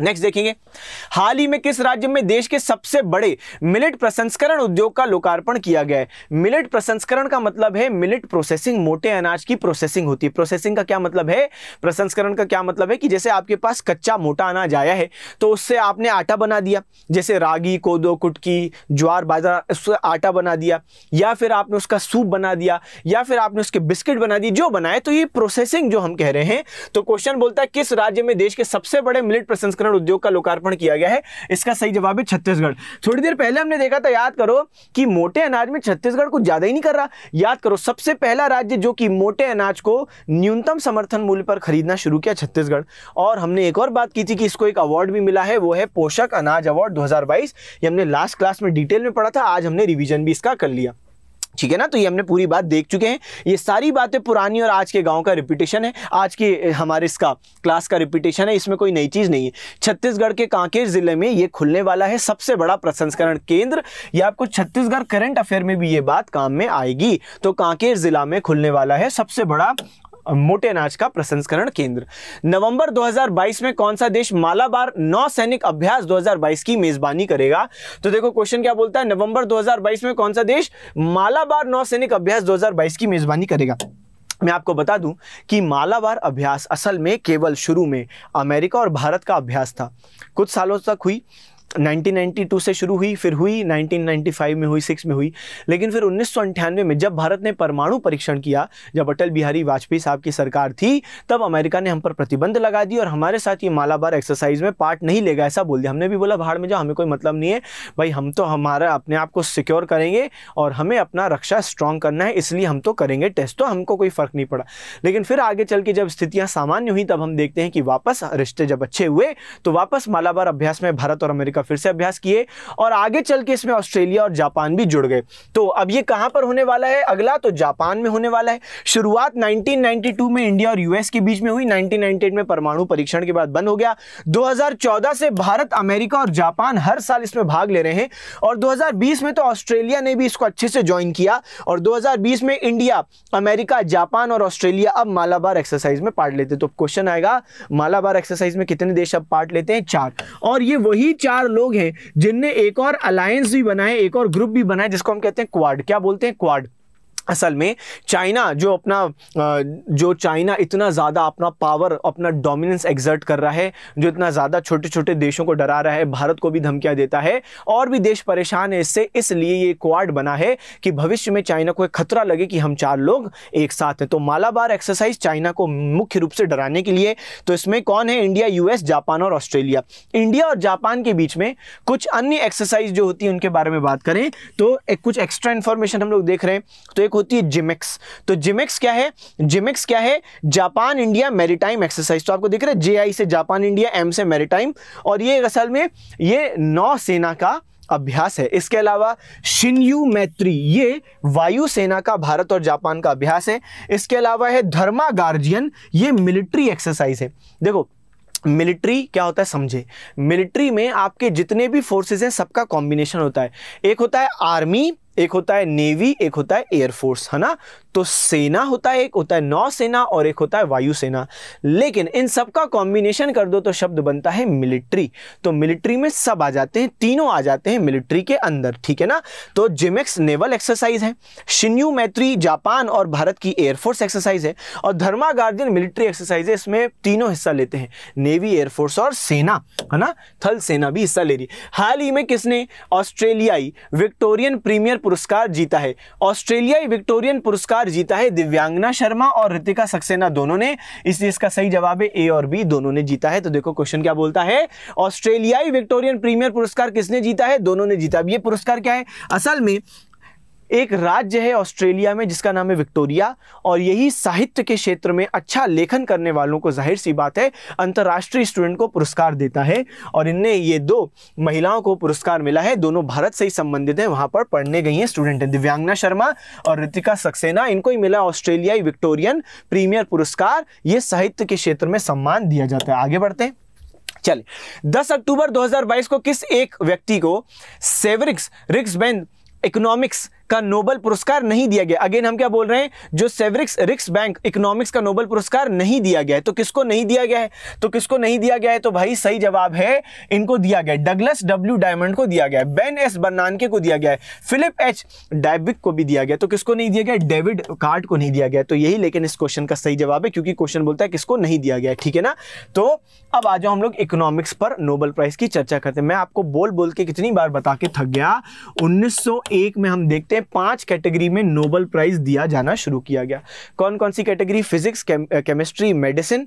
नेक्स्ट देखेंगे हाल ही में किस राज्य में देश के सबसे बड़े मिलेट प्रसंस्करण उद्योग का लोकार्पण किया गया है मिलेट प्रसंस्करण का मतलब है मिलेट प्रोसेसिंग मोटे अनाज की प्रोसेसिंग होती है प्रोसेसिंग का क्या मतलब है प्रसंस्करण का क्या मतलब है कि जैसे आपके पास कच्चा मोटा अनाज आया है तो उससे आपने आटा बना दिया जैसे रागी कोदो कुटकी ज्वार बाजरा उससे आटा बना दिया या फिर आपने उसका सूप बना दिया या फिर आपने उसके बिस्किट बना दिए जो बनाए तो ये प्रोसेसिंग जो हम कह रहे हैं तो क्वेश्चन बोलता है किस राज्य में देश के सबसे बड़े मिलेट प्रसंस्करण प्रसंस्करण उद्योग का लोकार्पण किया गया है इसका सही जवाब है छत्तीसगढ़ थोड़ी देर पहले हमने देखा था याद करो कि मोटे अनाज में छत्तीसगढ़ कुछ ज्यादा ही नहीं कर रहा याद करो सबसे पहला राज्य जो कि मोटे अनाज को न्यूनतम समर्थन मूल्य पर खरीदना शुरू किया छत्तीसगढ़ और हमने एक और बात की थी कि इसको एक अवार्ड भी मिला है वो है पोषक अनाज अवार्ड दो ये हमने लास्ट क्लास में डिटेल में पढ़ा था आज हमने रिविजन भी इसका कर लिया ठीक है ना तो ये हमने पूरी बात देख चुके हैं ये सारी बातें पुरानी और आज के गांव का रिपीटेशन है आज के हमारे इसका क्लास का रिपीटेशन है इसमें कोई नई चीज़ नहीं है छत्तीसगढ़ के कांकेर ज़िले में ये खुलने वाला है सबसे बड़ा प्रसंस्करण केंद्र या आपको छत्तीसगढ़ करंट अफेयर में भी ये बात काम में आएगी तो कांकेर ज़िला में खुलने वाला है सबसे बड़ा मोटे अनाज का प्रसंस्करण केंद्र नवंबर 2022 में कौन सा देश मालाबार नौ सैनिक अभ्यास 2022 की मेजबानी करेगा तो देखो क्वेश्चन क्या बोलता है नवंबर 2022 में कौन सा देश मालाबार नौ सैनिक अभ्यास 2022 की मेजबानी करेगा मैं आपको बता दूं कि मालाबार अभ्यास असल में केवल शुरू में अमेरिका और भारत का अभ्यास था कुछ सालों तक हुई 1992 से शुरू हुई फिर हुई 1995 में हुई सिक्स में हुई लेकिन फिर उन्नीस में जब भारत ने परमाणु परीक्षण किया जब अटल बिहारी वाजपेयी साहब की सरकार थी तब अमेरिका ने हम पर प्रतिबंध लगा दी और हमारे साथ ये मालाबार एक्सरसाइज में पार्ट नहीं लेगा ऐसा बोल दिया हमने भी बोला भाड़ में जाओ हमें कोई मतलब नहीं है भाई हम तो हमारा अपने आप को सिक्योर करेंगे और हमें अपना रक्षा स्ट्रांग करना है इसलिए हम तो करेंगे टेस्ट तो हमको कोई फ़र्क नहीं पड़ा लेकिन फिर आगे चल के जब स्थितियाँ सामान्य हुई तब हम देखते हैं कि वापस रिश्ते जब अच्छे हुए तो वापस मालाबार अभ्यास में भारत और अमेरिका का फिर से अभ्यास किए और आगे चल के इसमें ऑस्ट्रेलिया और जापान भी जुड़ गए तो अब ये कहां पर होने वाला है अगला तो जापान में होने वाला है शुरुआत 1992 में इंडिया और यूएस के बीच में हुई 1998 में परमाणु परीक्षण के बाद बंद हो गया 2014 से भारत अमेरिका और जापान हर साल इसमें भाग ले रहे हैं और 2020 में तो ऑस्ट्रेलिया ने भी इसको अच्छे से ज्वाइन किया और 2020 में इंडिया अमेरिका जापान और ऑस्ट्रेलिया अब मालाबार एक्सरसाइज में पार्ट लेते तो क्वेश्चन आएगा मालाबार एक्सरसाइज में कितने देश अब पार्ट लेते हैं चार और ये वही चार लोग हैं जिनने एक और अलायंस भी बनाए एक और ग्रुप भी बनाए जिसको हम कहते हैं क्वाड क्या बोलते हैं क्वाड असल में चाइना जो अपना जो चाइना इतना ज़्यादा अपना पावर अपना डोमिनेंस एग्जर्ट कर रहा है जो इतना ज़्यादा छोटे छोटे देशों को डरा रहा है भारत को भी धमकियाँ देता है और भी देश परेशान है इससे इसलिए ये क्वाड बना है कि भविष्य में चाइना को एक खतरा लगे कि हम चार लोग एक साथ हैं तो मालाबार एक्सरसाइज चाइना को मुख्य रूप से डराने के लिए तो इसमें कौन है इंडिया यूएस जापान और ऑस्ट्रेलिया इंडिया और जापान के बीच में कुछ अन्य एक्सरसाइज जो होती है उनके बारे में बात करें तो एक कुछ एक्स्ट्रा इन्फॉर्मेशन हम लोग देख रहे हैं तो एक होती है जिमेक्स तो जिमेक्स क्या है जिमेक्स क्या है जापान इंडिया मेरीटाइम एक्सरसाइज तो आपको दिख रहा है जे से जापान इंडिया एम से मेरीटाइम और ये असल में ये नौसेना का अभ्यास है इसके अलावा शिनयू मैत्री ये वायुसेना का भारत और जापान का अभ्यास है इसके अलावा है धर्मा गार्जियन ये मिलिट्री एक्सरसाइज है देखो मिलिट्री क्या होता है समझे मिलिट्री में आपके जितने भी फोर्सेस हैं सबका कॉम्बिनेशन होता है एक होता है आर्मी एक होता है नेवी एक होता है एयरफोर्स है ना तो सेना होता है एक होता है नौसेना और एक होता है वायुसेना लेकिन इन सब का कॉम्बिनेशन कर दो तो शब्द बनता है मिलिट्री तो मिलिट्री में सब आ जाते हैं तीनों आ जाते हैं मिलिट्री के अंदर ठीक है ना तो जिमेक्स नेवल एक्सरसाइज है शिन्यू मैत्री जापान और भारत की एयरफोर्स एक्सरसाइज है और धर्मा गार्जियन मिलिट्री एक्सरसाइज है इसमें तीनों हिस्सा लेते हैं नेवी एयरफोर्स और सेना है ना थल सेना भी हिस्सा ले रही हाल ही में किसने ऑस्ट्रेलियाई विक्टोरियन प्रीमियर पुरस्कार जीता है ऑस्ट्रेलियाई विक्टोरियन पुरस्कार जीता है दिव्यांगना शर्मा और ऋतिका सक्सेना दोनों ने इसलिए इसका सही जवाब है ए और बी दोनों ने जीता है तो देखो क्वेश्चन क्या बोलता है ऑस्ट्रेलियाई विक्टोरियन प्रीमियर पुरस्कार किसने जीता है दोनों ने जीता अब ये पुरस्कार क्या है असल में एक राज्य है ऑस्ट्रेलिया में जिसका नाम है विक्टोरिया और यही साहित्य के क्षेत्र में अच्छा लेखन करने वालों को जाहिर सी बात है अंतर्राष्ट्रीय स्टूडेंट को पुरस्कार देता है और इनने ये दो महिलाओं को पुरस्कार मिला है दोनों भारत से ही संबंधित है वहाँ पर पढ़ने गई हैं स्टूडेंट हैं दिव्यांगना शर्मा और ऋतिका सक्सेना इनको ही मिला ऑस्ट्रेलियाई विक्टोरियन प्रीमियर पुरस्कार ये साहित्य के क्षेत्र में सम्मान दिया जाता है आगे बढ़ते हैं चले 10 अक्टूबर 2022 को किस एक व्यक्ति को सेवरिक्स बैंड इकोनॉमिक्स का नोबल पुरस्कार नहीं दिया गया अगेन हम क्या बोल रहे हैं जो सेवरिक्स रिक्स बैंक इकोनॉमिक्स का नोबल पुरस्कार नहीं दिया गया है तो किसको नहीं दिया गया है तो किसको नहीं दिया गया है तो भाई सही जवाब है इनको दिया गया डगलस डब्ल्यू डायमंड को दिया गया बेन एस बर्नानके को दिया गया है फिलिप एच डायबिक को भी दिया गया तो किसको नहीं दिया गया डेविड कार्ड को नहीं दिया गया तो यही लेकिन इस क्वेश्चन का सही जवाब है क्योंकि क्वेश्चन बोलता है किसको नहीं दिया गया ठीक है ना तो अब आ जाओ हम लोग इकोनॉमिक्स पर नोबल प्राइज की चर्चा करते हैं मैं आपको बोल बोल के कितनी बार बता के थक गया 1901 में हम देखते में पांच कैटेगरी में नोबल प्राइज दिया जाना शुरू किया गया कौन कौन सी कैटेगरी फिजिक्स केमिस्ट्री मेडिसिन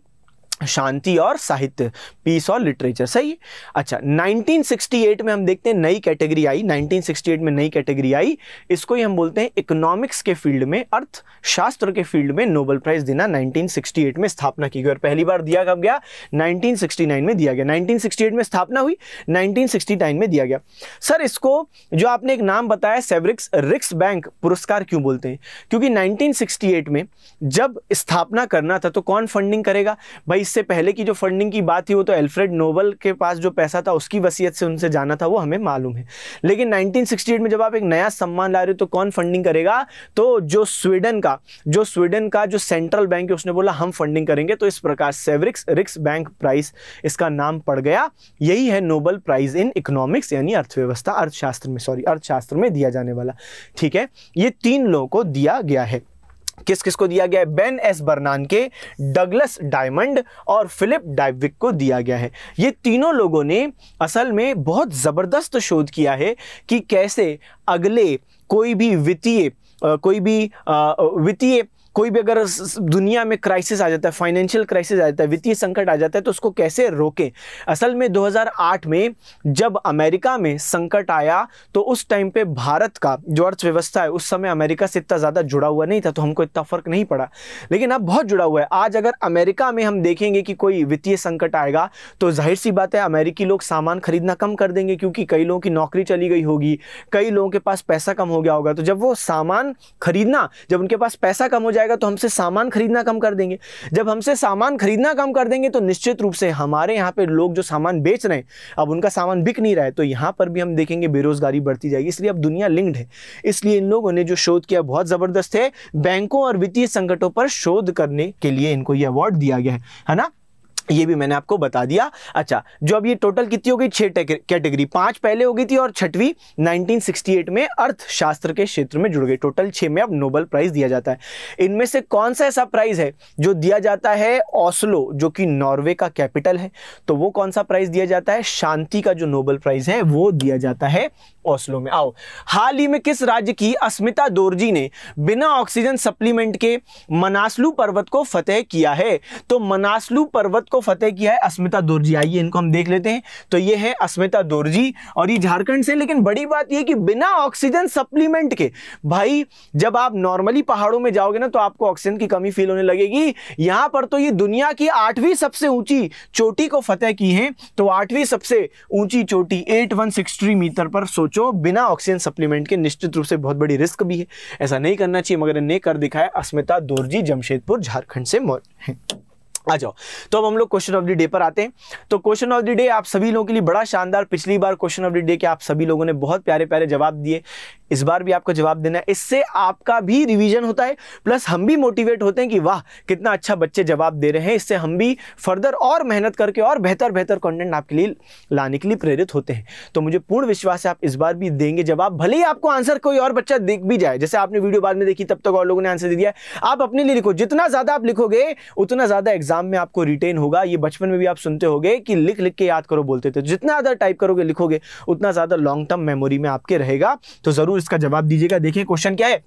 शांति और साहित्य पीस और लिटरेचर सही अच्छा 1968 में हम देखते हैं नई कैटेगरी आई 1968 में नई कैटेगरी आई इसको ही हम बोलते हैं इकोनॉमिक्स के फील्ड में अर्थशास्त्र के फील्ड में नोबल प्राइज देना 1968 में स्थापना की गई और पहली बार दिया कब गया 1969 में दिया गया 1968 में स्थापना हुई 1969 में दिया गया सर इसको जो आपने एक नाम बताया सेवरिक्स रिक्स बैंक पुरस्कार क्यों बोलते हैं क्योंकि नाइनटीन में जब स्थापना करना था तो कौन फंडिंग करेगा भाई इससे पहले की जो फंडिंग की बात थी वो तो एल्फ्रेड नोबल के पास जो पैसा था उसकी वसीयत से उनसे जाना था वो हमें मालूम है लेकिन 1968 में जब आप एक नया सम्मान ला रहे हो तो कौन फंडिंग करेगा तो जो स्वीडन का जो स्वीडन का जो सेंट्रल बैंक है उसने बोला हम फंडिंग करेंगे तो इस प्रकार सेवरिक्स रिक्स बैंक प्राइस इसका नाम पड़ गया यही है नोबल प्राइज इन इकोनॉमिक्स यानी अर्थव्यवस्था अर्थशास्त्र में सॉरी अर्थशास्त्र में दिया जाने वाला ठीक है ये तीन लोगों को दिया गया है किस किस को दिया गया है बेन एस बर्नान के डगलस डायमंड और फिलिप डाइविक को दिया गया है ये तीनों लोगों ने असल में बहुत ज़बरदस्त शोध किया है कि कैसे अगले कोई भी वित्तीय कोई भी वित्तीय कोई भी अगर दुनिया में क्राइसिस आ जाता है फाइनेंशियल क्राइसिस आ जाता है वित्तीय संकट आ जाता है तो उसको कैसे रोकें असल में 2008 में जब अमेरिका में संकट आया तो उस टाइम पे भारत का जो अर्थव्यवस्था है उस समय अमेरिका से इतना ज़्यादा जुड़ा हुआ नहीं था तो हमको इतना फ़र्क नहीं पड़ा लेकिन अब बहुत जुड़ा हुआ है आज अगर अमेरिका में हम देखेंगे कि कोई वित्तीय संकट आएगा तो जाहिर सी बात है अमेरिकी लोग सामान खरीदना कम कर देंगे क्योंकि कई लोगों की नौकरी चली गई होगी कई लोगों के पास पैसा कम हो गया होगा तो जब वो सामान खरीदना जब उनके पास पैसा कम हो जाए जाएगा तो हमसे सामान खरीदना कम कर देंगे जब हमसे सामान खरीदना कम कर देंगे तो निश्चित रूप से हमारे यहाँ पे लोग जो सामान बेच रहे हैं अब उनका सामान बिक नहीं रहा है तो यहाँ पर भी हम देखेंगे बेरोजगारी बढ़ती जाएगी इसलिए अब दुनिया लिंक्ड है इसलिए इन लोगों ने जो शोध किया बहुत ज़बरदस्त है बैंकों और वित्तीय संकटों पर शोध करने के लिए इनको ये अवार्ड दिया गया है ना ये भी मैंने आपको बता दिया अच्छा जो अब ये टोटल कितनी हो गई छह कैटेगरी पांच पहले हो गई थी और छठवी 1968 में अर्थशास्त्र के क्षेत्र में जुड़ गई टोटल छह में अब नोबल प्राइज दिया जाता है इनमें से कौन सा ऐसा प्राइज है जो दिया जाता है ऑस्लो जो कि नॉर्वे का कैपिटल है तो वो कौन सा प्राइज दिया जाता है शांति का जो नोबल प्राइज है वो दिया जाता है ओस्लो में आओ हाल ही में किस राज्य की अस्मिता दोर्जी ने बिना ऑक्सीजन सप्लीमेंट के मनासलू पर्वत को फतेह किया है तो मनासलू पर्वत को फतेह किया है अस्मिता दोर्जी आइए इनको हम देख लेते हैं तो ये है अस्मिता दोर्जी और ये झारखंड से लेकिन बड़ी बात यह कि बिना ऑक्सीजन सप्लीमेंट के भाई जब आप नॉर्मली पहाड़ों में जाओगे ना तो आपको ऑक्सीजन की कमी फील होने लगेगी यहां पर तो ये दुनिया की आठवीं सबसे ऊंची चोटी को फतेह की है तो आठवीं सबसे ऊंची चोटी एट मीटर पर सोच सोचो बिना ऑक्सीजन सप्लीमेंट के निश्चित रूप से बहुत बड़ी रिस्क भी है ऐसा नहीं करना चाहिए मगर ने कर दिखाया अस्मिता दोरजी जमशेदपुर झारखंड से मौत है आ जाओ तो अब हम लोग क्वेश्चन ऑफ द डे पर आते हैं तो क्वेश्चन ऑफ द डे आप सभी लोगों के लिए बड़ा शानदार पिछली बार क्वेश्चन ऑफ द डे के आप सभी लोगों ने बहुत प्यारे प्यारे जवाब दिए इस बार भी आपको जवाब देना है इससे आपका भी रिविजन होता है प्लस हम भी मोटिवेट होते हैं कि वाह कितना अच्छा बच्चे जवाब दे रहे हैं इससे हम भी फर्दर और मेहनत करके और बेहतर बेहतर कॉन्टेंट आपके लिए लाने के लिए प्रेरित होते हैं तो मुझे पूर्ण विश्वास है आप इस बार भी देंगे जवाब भले ही आपको आंसर कोई और बच्चा देख भी जाए जैसे आपने वीडियो बाद में देखी तब तक और लोगों ने आंसर दे दिया आप अपने लिए लिखो जितना ज़्यादा आप लिखोगे उतना ज़्यादा एग्जाम में आपको रिटेन होगा ये बचपन में भी आप सुनते हो कि लिख लिख के याद करो बोलते थे तो जितना ज़्यादा टाइप करोगे लिखोगे उतना ज़्यादा लॉन्ग टर्म मेमोरी में आपके रहेगा तो ज़रूर इसका जवाब दीजिएगा देखिए क्वेश्चन क्या है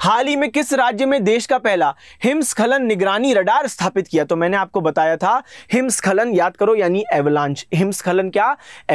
हाल ही में किस राज्य में देश का पहला हिमस्खलन निगरानी रडार स्थापित किया तो मैंने आपको बताया था हिमस्खलन याद करो यानी एवलांच हिमस्खलन क्या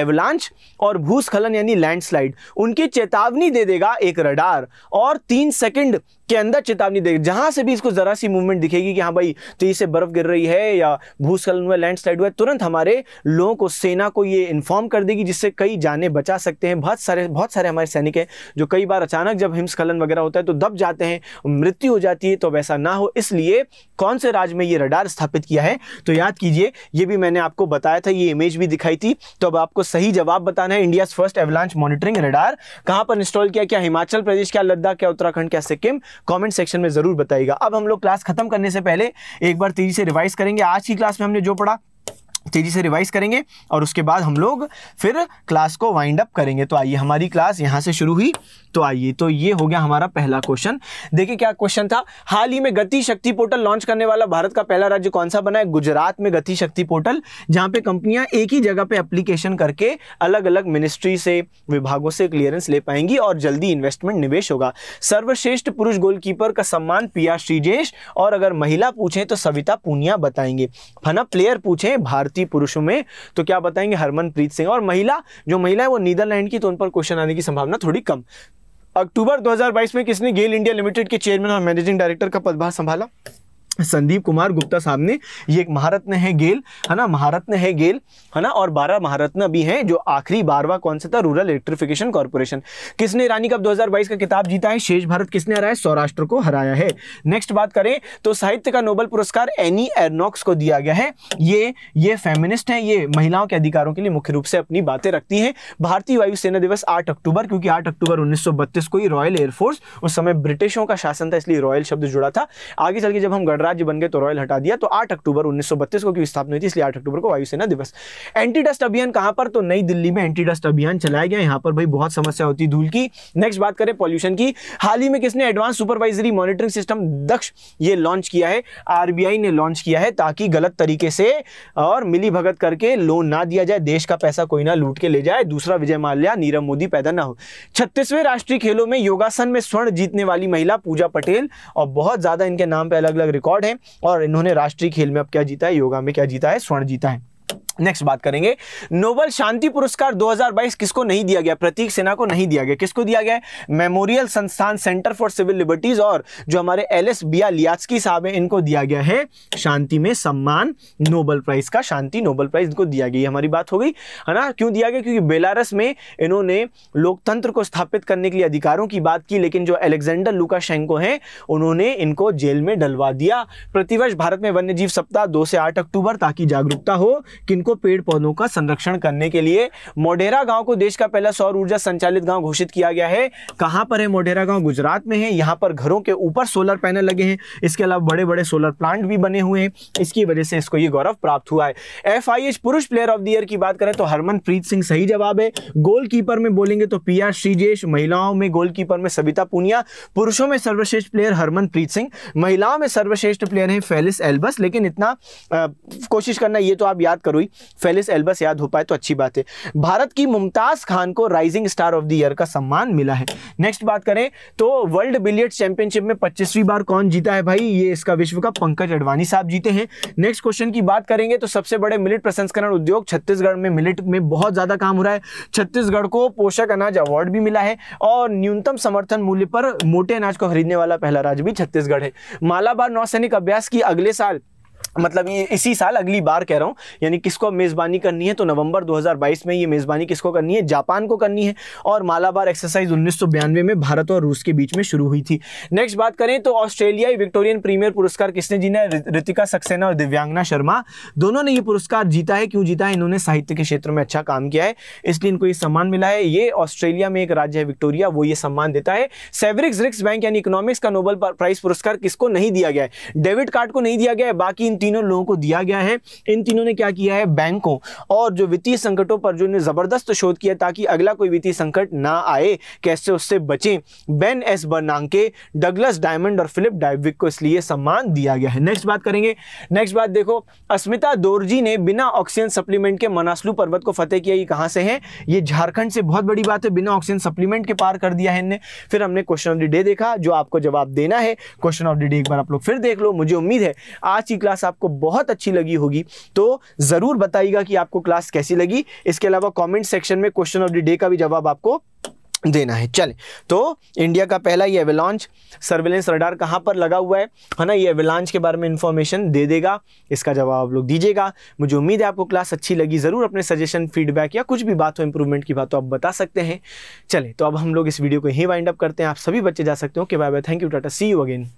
एवलांच और भूस्खलन यानी लैंडस्लाइड उनकी चेतावनी दे देगा एक रडार और तीन सेकंड के अंदर चेतावनी देगी जहां से भी इसको जरा सी मूवमेंट दिखेगी कि हाँ भाई तो से बर्फ गिर रही है या भूस्खलन हुआ लैंडस्लाइड हुआ तुरंत हमारे लोगों को सेना को ये इन्फॉर्म कर देगी जिससे कई जाने बचा सकते हैं बहुत सारे बहुत सारे हमारे सैनिक हैं जो कई बार अचानक जब हिमस्खलन वगैरह होता है तो दब जाते हैं मृत्यु हो जाती है तो वैसा ना हो इसलिए कौन से राज्य में ये रडार स्थापित किया है तो याद कीजिए ये भी मैंने आपको बताया था ये इमेज भी दिखाई थी तो अब आपको सही जवाब बताना है India first avalanche monitoring radar कहाँ पर इंस्टॉल किया क्या हिमाचल प्रदेश क्या लद्दाख क्या उत्तराखंड क्या सिक्किम कमेंट सेक्शन में ज़रूर बताइएगा अब हम लोग क्लास खत्म करने से पहले एक बार तेजी से रिवाइज करेंगे आज की क्लास में हमने जो पढ़ा तेज़ी से रिवाइज़ करेंगे और उसके बाद हम लोग फिर क्लास को वाइंड अप करेंगे तो आइए हमारी क्लास यहाँ से शुरू हुई तो आइए तो ये हो गया हमारा पहला क्वेश्चन देखिए क्या क्वेश्चन था हाल ही में गति शक्ति पोर्टल लॉन्च करने वाला भारत का पहला राज्य कौन सा बना है गुजरात में गति शक्ति पोर्टल जहाँ पे कंपनियाँ एक ही जगह पे एप्लीकेशन करके अलग अलग मिनिस्ट्री से विभागों से क्लियरेंस ले पाएंगी और जल्दी इन्वेस्टमेंट निवेश होगा सर्वश्रेष्ठ पुरुष गोलकीपर का सम्मान पिया श्रीजेश और अगर महिला पूछें तो सविता पूनिया बताएंगे फना प्लेयर पूछें भारतीय थी पुरुषों में तो क्या बताएंगे हरमनप्रीत सिंह और महिला जो महिला है वो नीदरलैंड की तो उन पर क्वेश्चन आने की संभावना थोड़ी कम अक्टूबर 2022 में किसने गेल इंडिया लिमिटेड के चेयरमैन और मैनेजिंग डायरेक्टर का पदभार संभाला संदीप कुमार गुप्ता साहब ने ये एक महारत्न है गेल है ना महारत्न है गेल है ना और बारह महारत्न भी हैं जो आखिरी बारवा कौन सा था रूरल इलेक्ट्रिफिकेशन कॉर्पोरेशन किसने रानी कप 2022 का किताब जीता है शेष भारत किसने हराया सौराष्ट्र को हराया है नेक्स्ट बात करें तो साहित्य का नोबल पुरस्कार एनी एरनॉक्स को दिया गया है ये ये फेमिनिस्ट है ये महिलाओं के अधिकारों के लिए मुख्य रूप से अपनी बातें रखती हैं भारतीय वायुसेना दिवस आठ अक्टूबर क्योंकि आठ अक्टूबर उन्नीस को ही रॉयल एयरफोर्स उस समय ब्रिटिशों का शासन था इसलिए रॉयल शब्द जुड़ा था आगे चल के जब हम गढ़ राज्य बन गए तो रॉयल हटा दिया तो 8 अक्टूबर 1932 को क्योंकि स्थापना हुई थी इसलिए 8 अक्टूबर को वायुसेना दिवस एंटी डस्ट अभियान कहां पर तो नई दिल्ली में एंटी डस्ट अभियान चलाया गया यहां पर भाई बहुत समस्या होती धूल की नेक्स्ट बात करें पॉल्यूशन की हाल ही में किसने advance supervisory monitoring system Daksh ये लॉन्च किया है आरबीआई ने लॉन्च किया है ताकि गलत तरीके से और मिली करके लोन ना दिया जाए देश का पैसा कोई ना लूट के ले जाए दूसरा विजय माल्या नीरव मोदी पैदा ना हो छत्तीसवें राष्ट्रीय खेलों में योगासन में स्वर्ण जीतने वाली महिला पूजा पटेल और बहुत ज्यादा इनके नाम पर अलग अलग रिकॉर्ड अवार्ड है और इन्होंने राष्ट्रीय खेल में अब क्या जीता है योगा में क्या जीता है स्वर्ण जीता है नेक्स्ट बात करेंगे नोबल शांति पुरस्कार 2022 किसको नहीं दिया गया प्रतीक सेना को नहीं दिया गया किसको दिया गया मेमोरियल संस्थान सेंटर फॉर सिविल लिबर्टीज और जो हमारे एल एस बिया लियाचकी साहब हैं इनको दिया गया है शांति में सम्मान नोबल प्राइज का शांति नोबल प्राइज इनको दिया गया हमारी बात हो गई है ना क्यों दिया गया क्योंकि बेलारस में इन्होंने लोकतंत्र को स्थापित करने के लिए अधिकारों की बात की लेकिन जो एलेक्जेंडर लुका शेंको हैं उन्होंने इनको जेल में डलवा दिया प्रतिवर्ष भारत में वन्यजीव सप्ताह दो से आठ अक्टूबर ताकि जागरूकता हो कि इनको पेड़ पौधों का संरक्षण करने के लिए मोडेरा गांव को देश का पहला सौर ऊर्जा संचालित गांव घोषित किया गया है कहां पर है मोडेरा गांव गुजरात में है यहां पर घरों के ऊपर सोलर पैनल लगे हैं इसके अलावा बड़े बड़े सोलर प्लांट भी बने हुए हैं इसकी वजह से इसको ये गौरव प्राप्त हुआ है एफ पुरुष प्लेयर ऑफ द ईयर की बात करें तो हरमनप्रीत सिंह सही जवाब है गोलकीपर में बोलेंगे तो पी आर श्रीजेश महिलाओं में गोलकीपर में सविता पूनिया पुरुषों में सर्वश्रेष्ठ प्लेयर हरमनप्रीत सिंह महिलाओं में सर्वश्रेष्ठ प्लेयर है फेलिस एल्बस लेकिन इतना कोशिश करना ये तो आप याद करो ही फेलिस एल्बस याद हो पाए तो अच्छी बात है भारत की मुमताज़ खान को rising star of the year का सम्मान मिला है नेक्स्ट बात करें तो वर्ल्ड बिलियर्ड्स चैंपियनशिप में पच्चीसवीं बार कौन जीता है भाई ये इसका विश्व का पंकज अडवाणी साहब जीते हैं नेक्स्ट क्वेश्चन की बात करेंगे तो सबसे बड़े मिलिट प्रसंस्करण उद्योग छत्तीसगढ़ में मिलिट में बहुत ज़्यादा काम हो रहा है छत्तीसगढ़ को पोषक अनाज अवार्ड भी मिला है और न्यूनतम समर्थन मूल्य पर मोटे अनाज को खरीदने वाला पहला राज्य भी छत्तीसगढ़ है मालाबार नौसैनिक अभ्यास की अगले साल मतलब ये इसी साल अगली बार कह रहा हूँ यानी किसको मेज़बानी करनी है तो नवंबर 2022 में ये मेज़बानी किसको करनी है जापान को करनी है और मालाबार एक्सरसाइज उन्नीस में भारत और रूस के बीच में शुरू हुई थी नेक्स्ट बात करें तो ऑस्ट्रेलियाई विक्टोरियन प्रीमियर पुरस्कार किसने जीना है ऋतिका सक्सेना और दिव्यांगना शर्मा दोनों ने ये पुरस्कार जीता है क्यों जीता है इन्होंने साहित्य के क्षेत्र में अच्छा काम किया है इसलिए इनको ये सम्मान मिला है ये ऑस्ट्रेलिया में एक राज्य है विक्टोरिया वो ये सम्मान देता है सेवरिक्स रिक्स बैंक यानी इकोनॉमिक्स का नोबल प्राइज पुरस्कार किसको नहीं दिया गया है डेबिट कार्ड को नहीं दिया गया है बाकी तीनों लोगों को दिया गया है इन तीनों ने क्या किया है बैंकों और जो वित्तीय संकटों पर जो ज़बरदस्त शोध किया ताकि अगला कोई वित्तीय संकट ना आए कैसे उससे बचें Ben S Bernanke Douglas Diamond और फिलिप डाइविक को इसलिए सम्मान दिया गया है नेक्स्ट बात करेंगे नेक्स्ट बात देखो अस्मिता दोरजी ने बिना ऑक्सीजन सप्लीमेंट के मनासलू पर्वत को फतेह किया ये कहाँ से है ये झारखंड से बहुत बड़ी बात है बिना ऑक्सीजन सप्लीमेंट के पार कर दिया है इनने फिर हमने क्वेश्चन ऑफ द डे देखा जो आपको जवाब देना है क्वेश्चन ऑफ द डे एक बार आप लोग फिर देख लो मुझे उम्मीद है आज की क्लास आप आपको बहुत अच्छी लगी होगी तो ज़रूर बताइएगा कि आपको क्लास कैसी लगी इसके अलावा कमेंट सेक्शन में क्वेश्चन ऑफ द डे का भी जवाब आपको देना है चले तो इंडिया का पहला ये एवेलॉन्च सर्वेलेंस रडार कहाँ पर लगा हुआ है है ना ये एवेलॉन्च के बारे में इन्फॉर्मेशन दे देगा इसका जवाब आप लोग दीजिएगा मुझे उम्मीद है आपको क्लास अच्छी लगी ज़रूर अपने सजेशन फीडबैक या कुछ भी बात हो इंप्रूवमेंट की बात हो आप बता सकते हैं चले तो अब हम लोग इस वीडियो को यहीं वाइंड अप करते हैं आप सभी बच्चे जा सकते हो कि bye bye thank you tata see you again